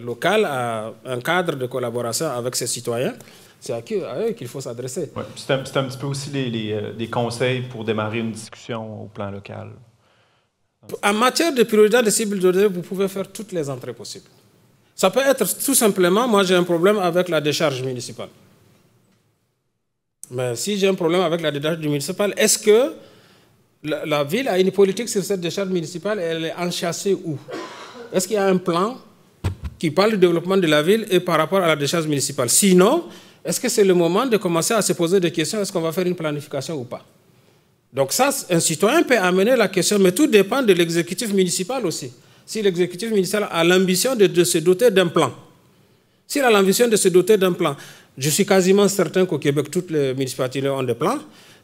locale a un cadre de collaboration avec ses citoyens. C'est à, eux qu'il faut s'adresser. C'est un, petit peu aussi les, les euh, conseils pour démarrer une discussion au plan local. En matière de priorité de cible de vous pouvez faire toutes les entrées possibles. Ça peut être tout simplement, moi j'ai un problème avec la décharge municipale. Mais si j'ai un problème avec la décharge municipale, est-ce que la, ville a une politique sur cette décharge municipale et elle est enchâssée où Est-ce qu'il y a un plan qui parle du développement de la ville et par rapport à la décharge municipale Sinon, est-ce que c'est le moment de commencer à se poser des questions Est-ce qu'on va faire une planification ou pas donc ça, un citoyen peut amener la question, mais tout dépend de l'exécutif municipal aussi. Si l'exécutif municipal a l'ambition de, se doter d'un plan, s'il a l'ambition de se doter d'un plan, je suis quasiment certain qu'au Québec, toutes les municipalités ont des plans.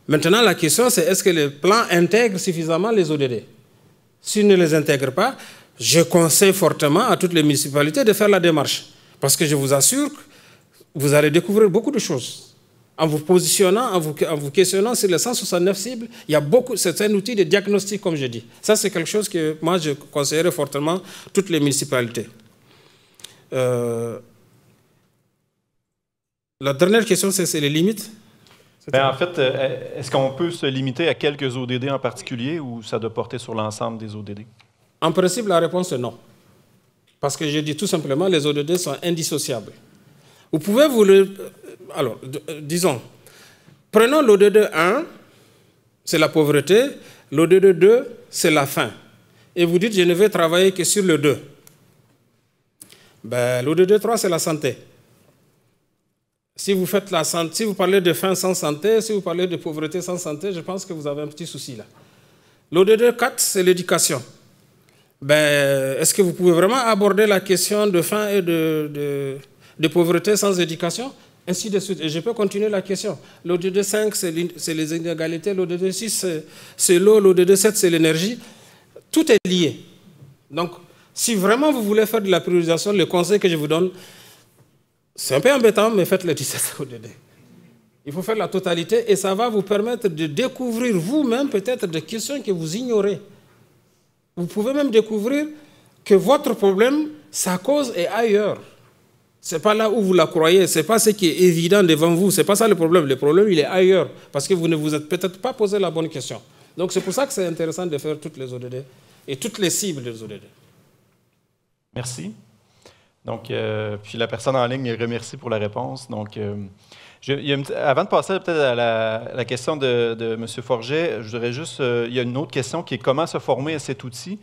Maintenant, la question, c'est est-ce que le plans intègrent suffisamment les ODD S'ils ne les intègre pas, je conseille fortement à toutes les municipalités de faire la démarche. Parce que je vous assure, que vous allez découvrir beaucoup de choses en vous positionnant, en vous, vous, questionnant sur les 169 cibles, il y a beaucoup, c'est un outil de diagnostic, comme je dis. Ça, c'est quelque chose que moi, je conseillerais fortement toutes les municipalités. Euh, la dernière question, c'est les limites. Ben, en fait, euh, est-ce qu'on peut se limiter à quelques ODD en particulier ou ça doit porter sur l'ensemble des ODD? En principe, la réponse est non. Parce que je dis tout simplement, les ODD sont indissociables. Vous pouvez vous le alors, euh, disons, prenons l'ODD1, c'est la pauvreté, l'ODD2, c'est la faim. Et vous dites, je ne vais travailler que sur le 2. Ben, L'ODD3, c'est la santé. Si vous, faites la santé, vous parlez de faim sans santé, si vous parlez de pauvreté sans santé, je pense que vous avez un petit souci là. L'ODD4, c'est l'éducation. Ben, est-ce que vous pouvez vraiment aborder la question de faim et de pauvreté sans éducation ainsi de suite. Et je peux continuer la question. L'ODD 5, c'est les inégalités. L'ODD 6, c'est l'eau. L'ODD 7, c'est l'énergie. Tout est lié. Donc, si vraiment vous voulez faire de la priorisation, le conseil que je vous donne, c'est un peu embêtant, mais faites le 17 ODD. Il faut faire la totalité et ça va vous permettre de découvrir vous-même peut-être des questions que vous ignorez. Vous pouvez même découvrir que votre problème, sa cause est ailleurs. Ce n'est pas là où vous la croyez, ce n'est pas ce qui est évident devant vous, ce n'est pas ça le problème. Le problème, il est ailleurs, parce que vous ne vous êtes peut-être pas posé la bonne question. Donc c'est pour ça que c'est intéressant de faire toutes les ODD et toutes les cibles des ODD. Merci. Donc, euh, puis la personne en ligne remercie pour la réponse. Donc, euh, avant de passer peut-être à la, question de, de, M. Forget, je voudrais juste, euh, il y a une autre question qui est comment se former à cet outil.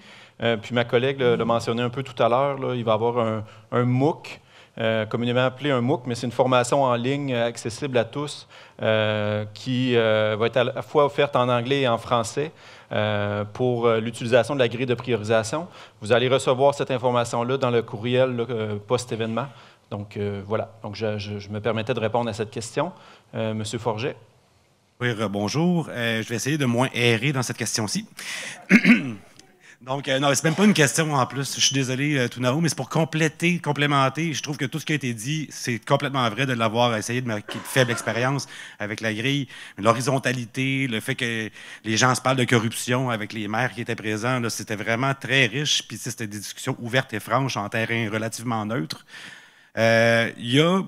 puis ma collègue l'a mentionné un peu tout à l'heure, il va avoir un MOOC euh, communément appelé un MOOC, mais c'est une formation en ligne euh, accessible à tous euh, qui va être à la fois offerte en anglais et en français. pour l'utilisation de la grille de priorisation. Vous allez recevoir cette information-là dans le courriel post-événement. Donc voilà, Donc, je, me permettais de répondre à cette question. Monsieur Forget. Oui, bonjour. je vais essayer de moins errer dans cette question-ci. Donc, euh, non, c'est même pas une question en plus. Je suis désolé, euh, Tounao, mais c'est pour compléter, complémenter. Je trouve que tout ce qui a été dit, c'est complètement vrai de l'avoir essayé de ma faible expérience avec la grille. L'horizontalité, le fait que les gens se parlent de corruption avec les maires qui étaient présents, c'était vraiment très riche. Puis c'était des discussions ouvertes et franches en terrain relativement neutre. Euh, il y a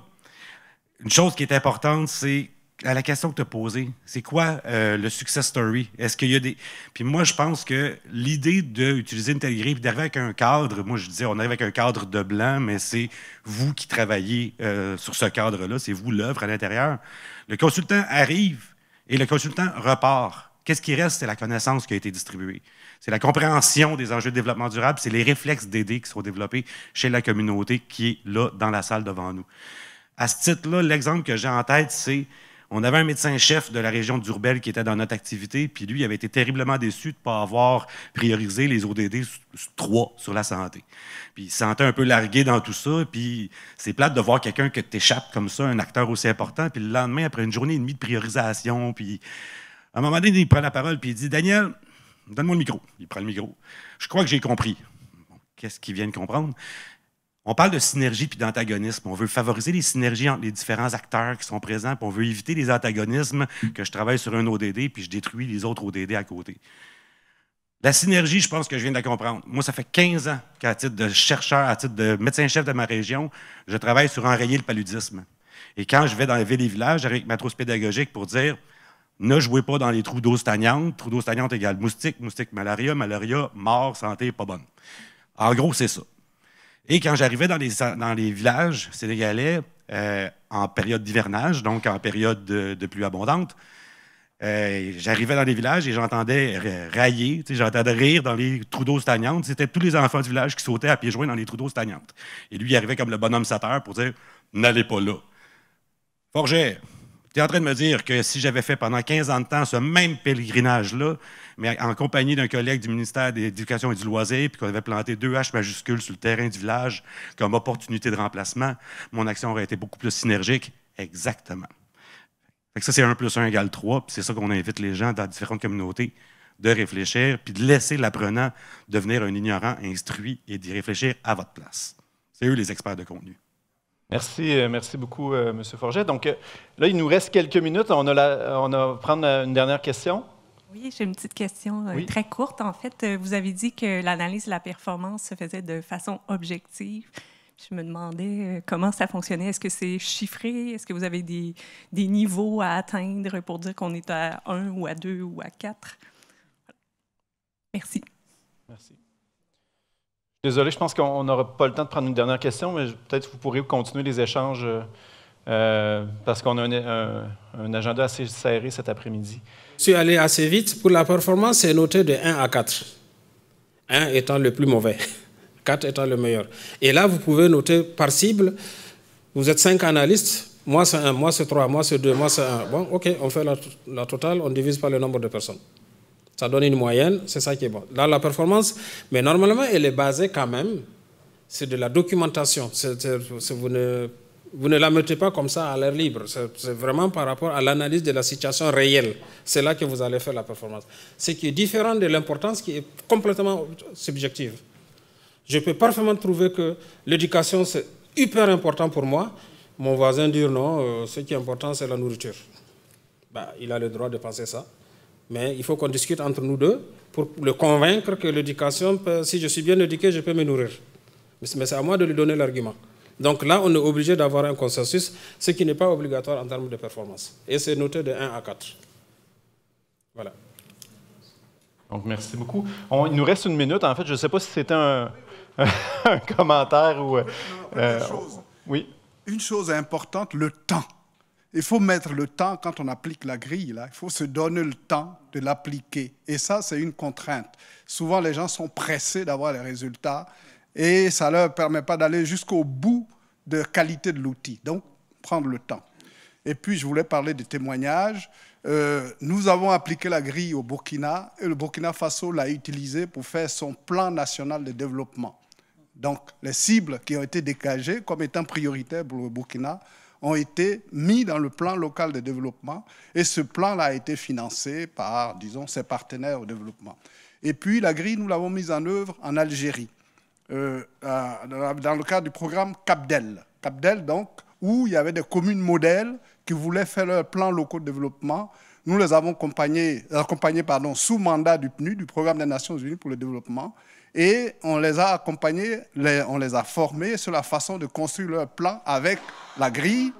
une chose qui est importante, c'est à la question que tu as posée, c'est quoi euh, le success story? Est-ce qu'il y a des. Puis moi, je pense que l'idée d'utiliser une telle grille d'arriver avec un cadre, moi, je disais, on arrive avec un cadre de blanc, mais c'est vous qui travaillez euh, sur ce cadre-là, c'est vous l'œuvre à l'intérieur. Le consultant arrive et le consultant repart. Qu'est-ce qui reste? C'est la connaissance qui a été distribuée. C'est la compréhension des enjeux de développement durable, c'est les réflexes d'aider qui sont développés chez la communauté qui est là, dans la salle devant nous. À ce titre-là, l'exemple que j'ai en tête, c'est on avait un médecin-chef de la région d'Urbel qui était dans notre activité, puis lui, il avait été terriblement déçu de ne pas avoir priorisé les ODD 3 sur la santé. Puis il se sentait un peu largué dans tout ça, puis c'est plate de voir quelqu'un que t'échappe comme ça, un acteur aussi important, puis le lendemain, après une journée et demie de priorisation, puis à un moment donné, il prend la parole, puis il dit Daniel, donne-moi le micro. Il prend le micro. Je crois que j'ai compris. Qu'est-ce qu'il vient de comprendre? On parle de synergie puis d'antagonisme. On veut favoriser les synergies entre les différents acteurs qui sont présents, puis on veut éviter les antagonismes que je travaille sur un ODD puis je détruis les autres ODD à côté. La synergie, je pense que je viens de la comprendre. Moi, ça fait 15 ans qu'à titre de chercheur, à titre de médecin-chef de ma région, je travaille sur enrayer le paludisme. Et quand je vais dans les villes et villages avec ma trousse pédagogique pour dire ne jouez pas dans les trous d'eau stagnante, trous d'eau stagnante égale moustique, moustique malaria, malaria, mort, santé pas bonne. En gros, c'est ça. Et quand j'arrivais dans les, dans les villages sénégalais, euh, en période d'hivernage, donc en période de, pluie abondante, euh, j'arrivais dans les villages et j'entendais railler, j'entendais rire dans les trous d'eau stagnantes. C'était tous les enfants du village qui sautaient à pieds joints dans les trous d'eau stagnantes. Et lui, il arrivait comme le bonhomme sateur pour dire N'allez pas là. Forger tu es en train de me dire que si j'avais fait pendant 15 ans de temps ce même pèlerinage-là, mais en compagnie d'un collègue du ministère de l'Éducation et du Loisir, puis qu'on avait planté deux H majuscules sur le terrain du village comme opportunité de remplacement, mon action aurait été beaucoup plus synergique. Exactement. Fait que ça, c'est 1 plus 1 égale 3, puis c'est ça qu'on invite les gens dans différentes communautés de réfléchir, puis de laisser l'apprenant devenir un ignorant instruit et d'y réfléchir à votre place. C'est eux les experts de contenu. Merci, euh, merci beaucoup, euh, Monsieur M. Forget. Donc euh, là, il nous reste quelques minutes. On a, on prendre une dernière question. Oui, j'ai une petite question très courte. En fait, vous avez dit que l'analyse de la performance se faisait de façon objective. Je me demandais comment ça fonctionnait. Est-ce que c'est chiffré? Est-ce que vous avez des, des, niveaux à atteindre pour dire qu'on est à 1 ou à 2 ou à 4? Merci. Merci. Désolé, je pense qu'on n'aura pas le temps de prendre une dernière question, mais peut-être vous pourrez continuer les échanges euh, euh, parce qu'on a un, agenda assez serré cet après-midi. Je suis allé assez vite. Pour la performance, c'est noté de 1 à 4. 1 étant le plus mauvais, 4 étant le meilleur. Et là, vous pouvez noter par cible, vous êtes 5 analystes, moi c'est 1, moi c'est 3, moi c'est 2, moi c'est 1. Bon, ok, on fait la, la totale, on divise par le nombre de personnes. Ça donne une moyenne, c'est ça qui est bon. Là, la performance, mais normalement, elle est basée quand même c'est de la documentation. vous, ne, vous ne la mettez pas comme ça à l'air libre. C'est vraiment par rapport à l'analyse de la situation réelle. C'est là que vous allez faire la performance. Ce qui est différent de l'importance qui est complètement subjective. Je peux parfaitement trouver que l'éducation, c'est hyper important pour moi. Mon voisin dit non, euh, ce qui est important, c'est la nourriture. Bah, il a le droit de penser ça. Mais il faut qu'on discute entre nous deux pour le convaincre que l'éducation, si je suis bien éduqué, je peux me nourrir. Mais c'est à moi de lui donner l'argument. Donc là, on est obligé d'avoir un consensus, ce qui n'est pas obligatoire en termes de performance. Et c'est noté de 1 à 4. Voilà. Donc merci beaucoup. il nous reste une minute. En fait, je ne sais pas si c'était un, commentaire ou... une euh, Oui. Une chose importante, le temps. Il faut mettre le temps quand on applique la grille. Il faut se donner le temps de l'appliquer. Et ça, c'est une contrainte. Souvent, les gens sont pressés d'avoir les résultats et ça ne leur permet pas d'aller jusqu'au bout de qualité de l'outil. Donc, prendre le temps. Et puis, je voulais parler des témoignages. Euh, nous avons appliqué la grille au Burkina et le Burkina Faso l'a utilisé pour faire son plan national de développement. Donc, les cibles qui ont été dégagées comme étant prioritaires pour le Burkina ont été mis dans le plan local de développement et ce plan-là a été financé par, disons, ses partenaires au développement. Et puis la grille, nous l'avons mise en œuvre en Algérie, euh, dans le cadre du programme CAPDEL. CAPDEL, donc, où il y avait des communes modèles qui voulaient faire leur plan local de développement. Nous les avons accompagnés, accompagnés pardon, sous mandat du PNU, du Programme des Nations Unies pour le développement. Et on les a accompagnés, on les a formés sur la façon de construire leur plan avec la grille.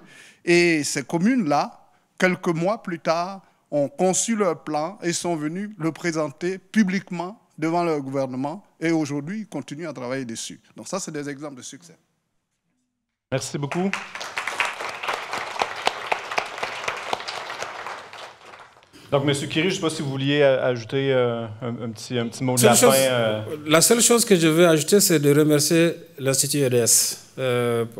Et ces communes-là, quelques mois plus tard, ont conçu leur plan et sont venus le présenter publiquement devant leur gouvernement. Et aujourd'hui, ils continuent à travailler dessus. Donc ça, c'est des exemples de succès. Merci beaucoup. Donc, M. Kiry, je ne sais pas si vous vouliez euh, ajouter euh, un, petit, mot de la fin. Euh. La seule chose que je veux ajouter, c'est de remercier l'Institut EDS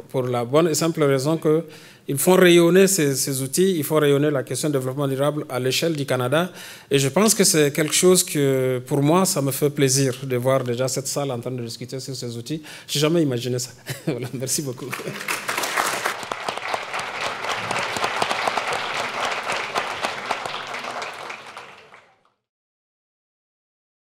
pour la bonne et simple raison que ils font rayonner ces, outils, ils font rayonner la question du développement durable à l'échelle du Canada. Et je pense que c'est quelque chose que, pour moi, ça me fait plaisir de voir déjà cette salle en train de discuter sur ces outils. Je n'ai jamais imaginé ça. voilà, merci beaucoup.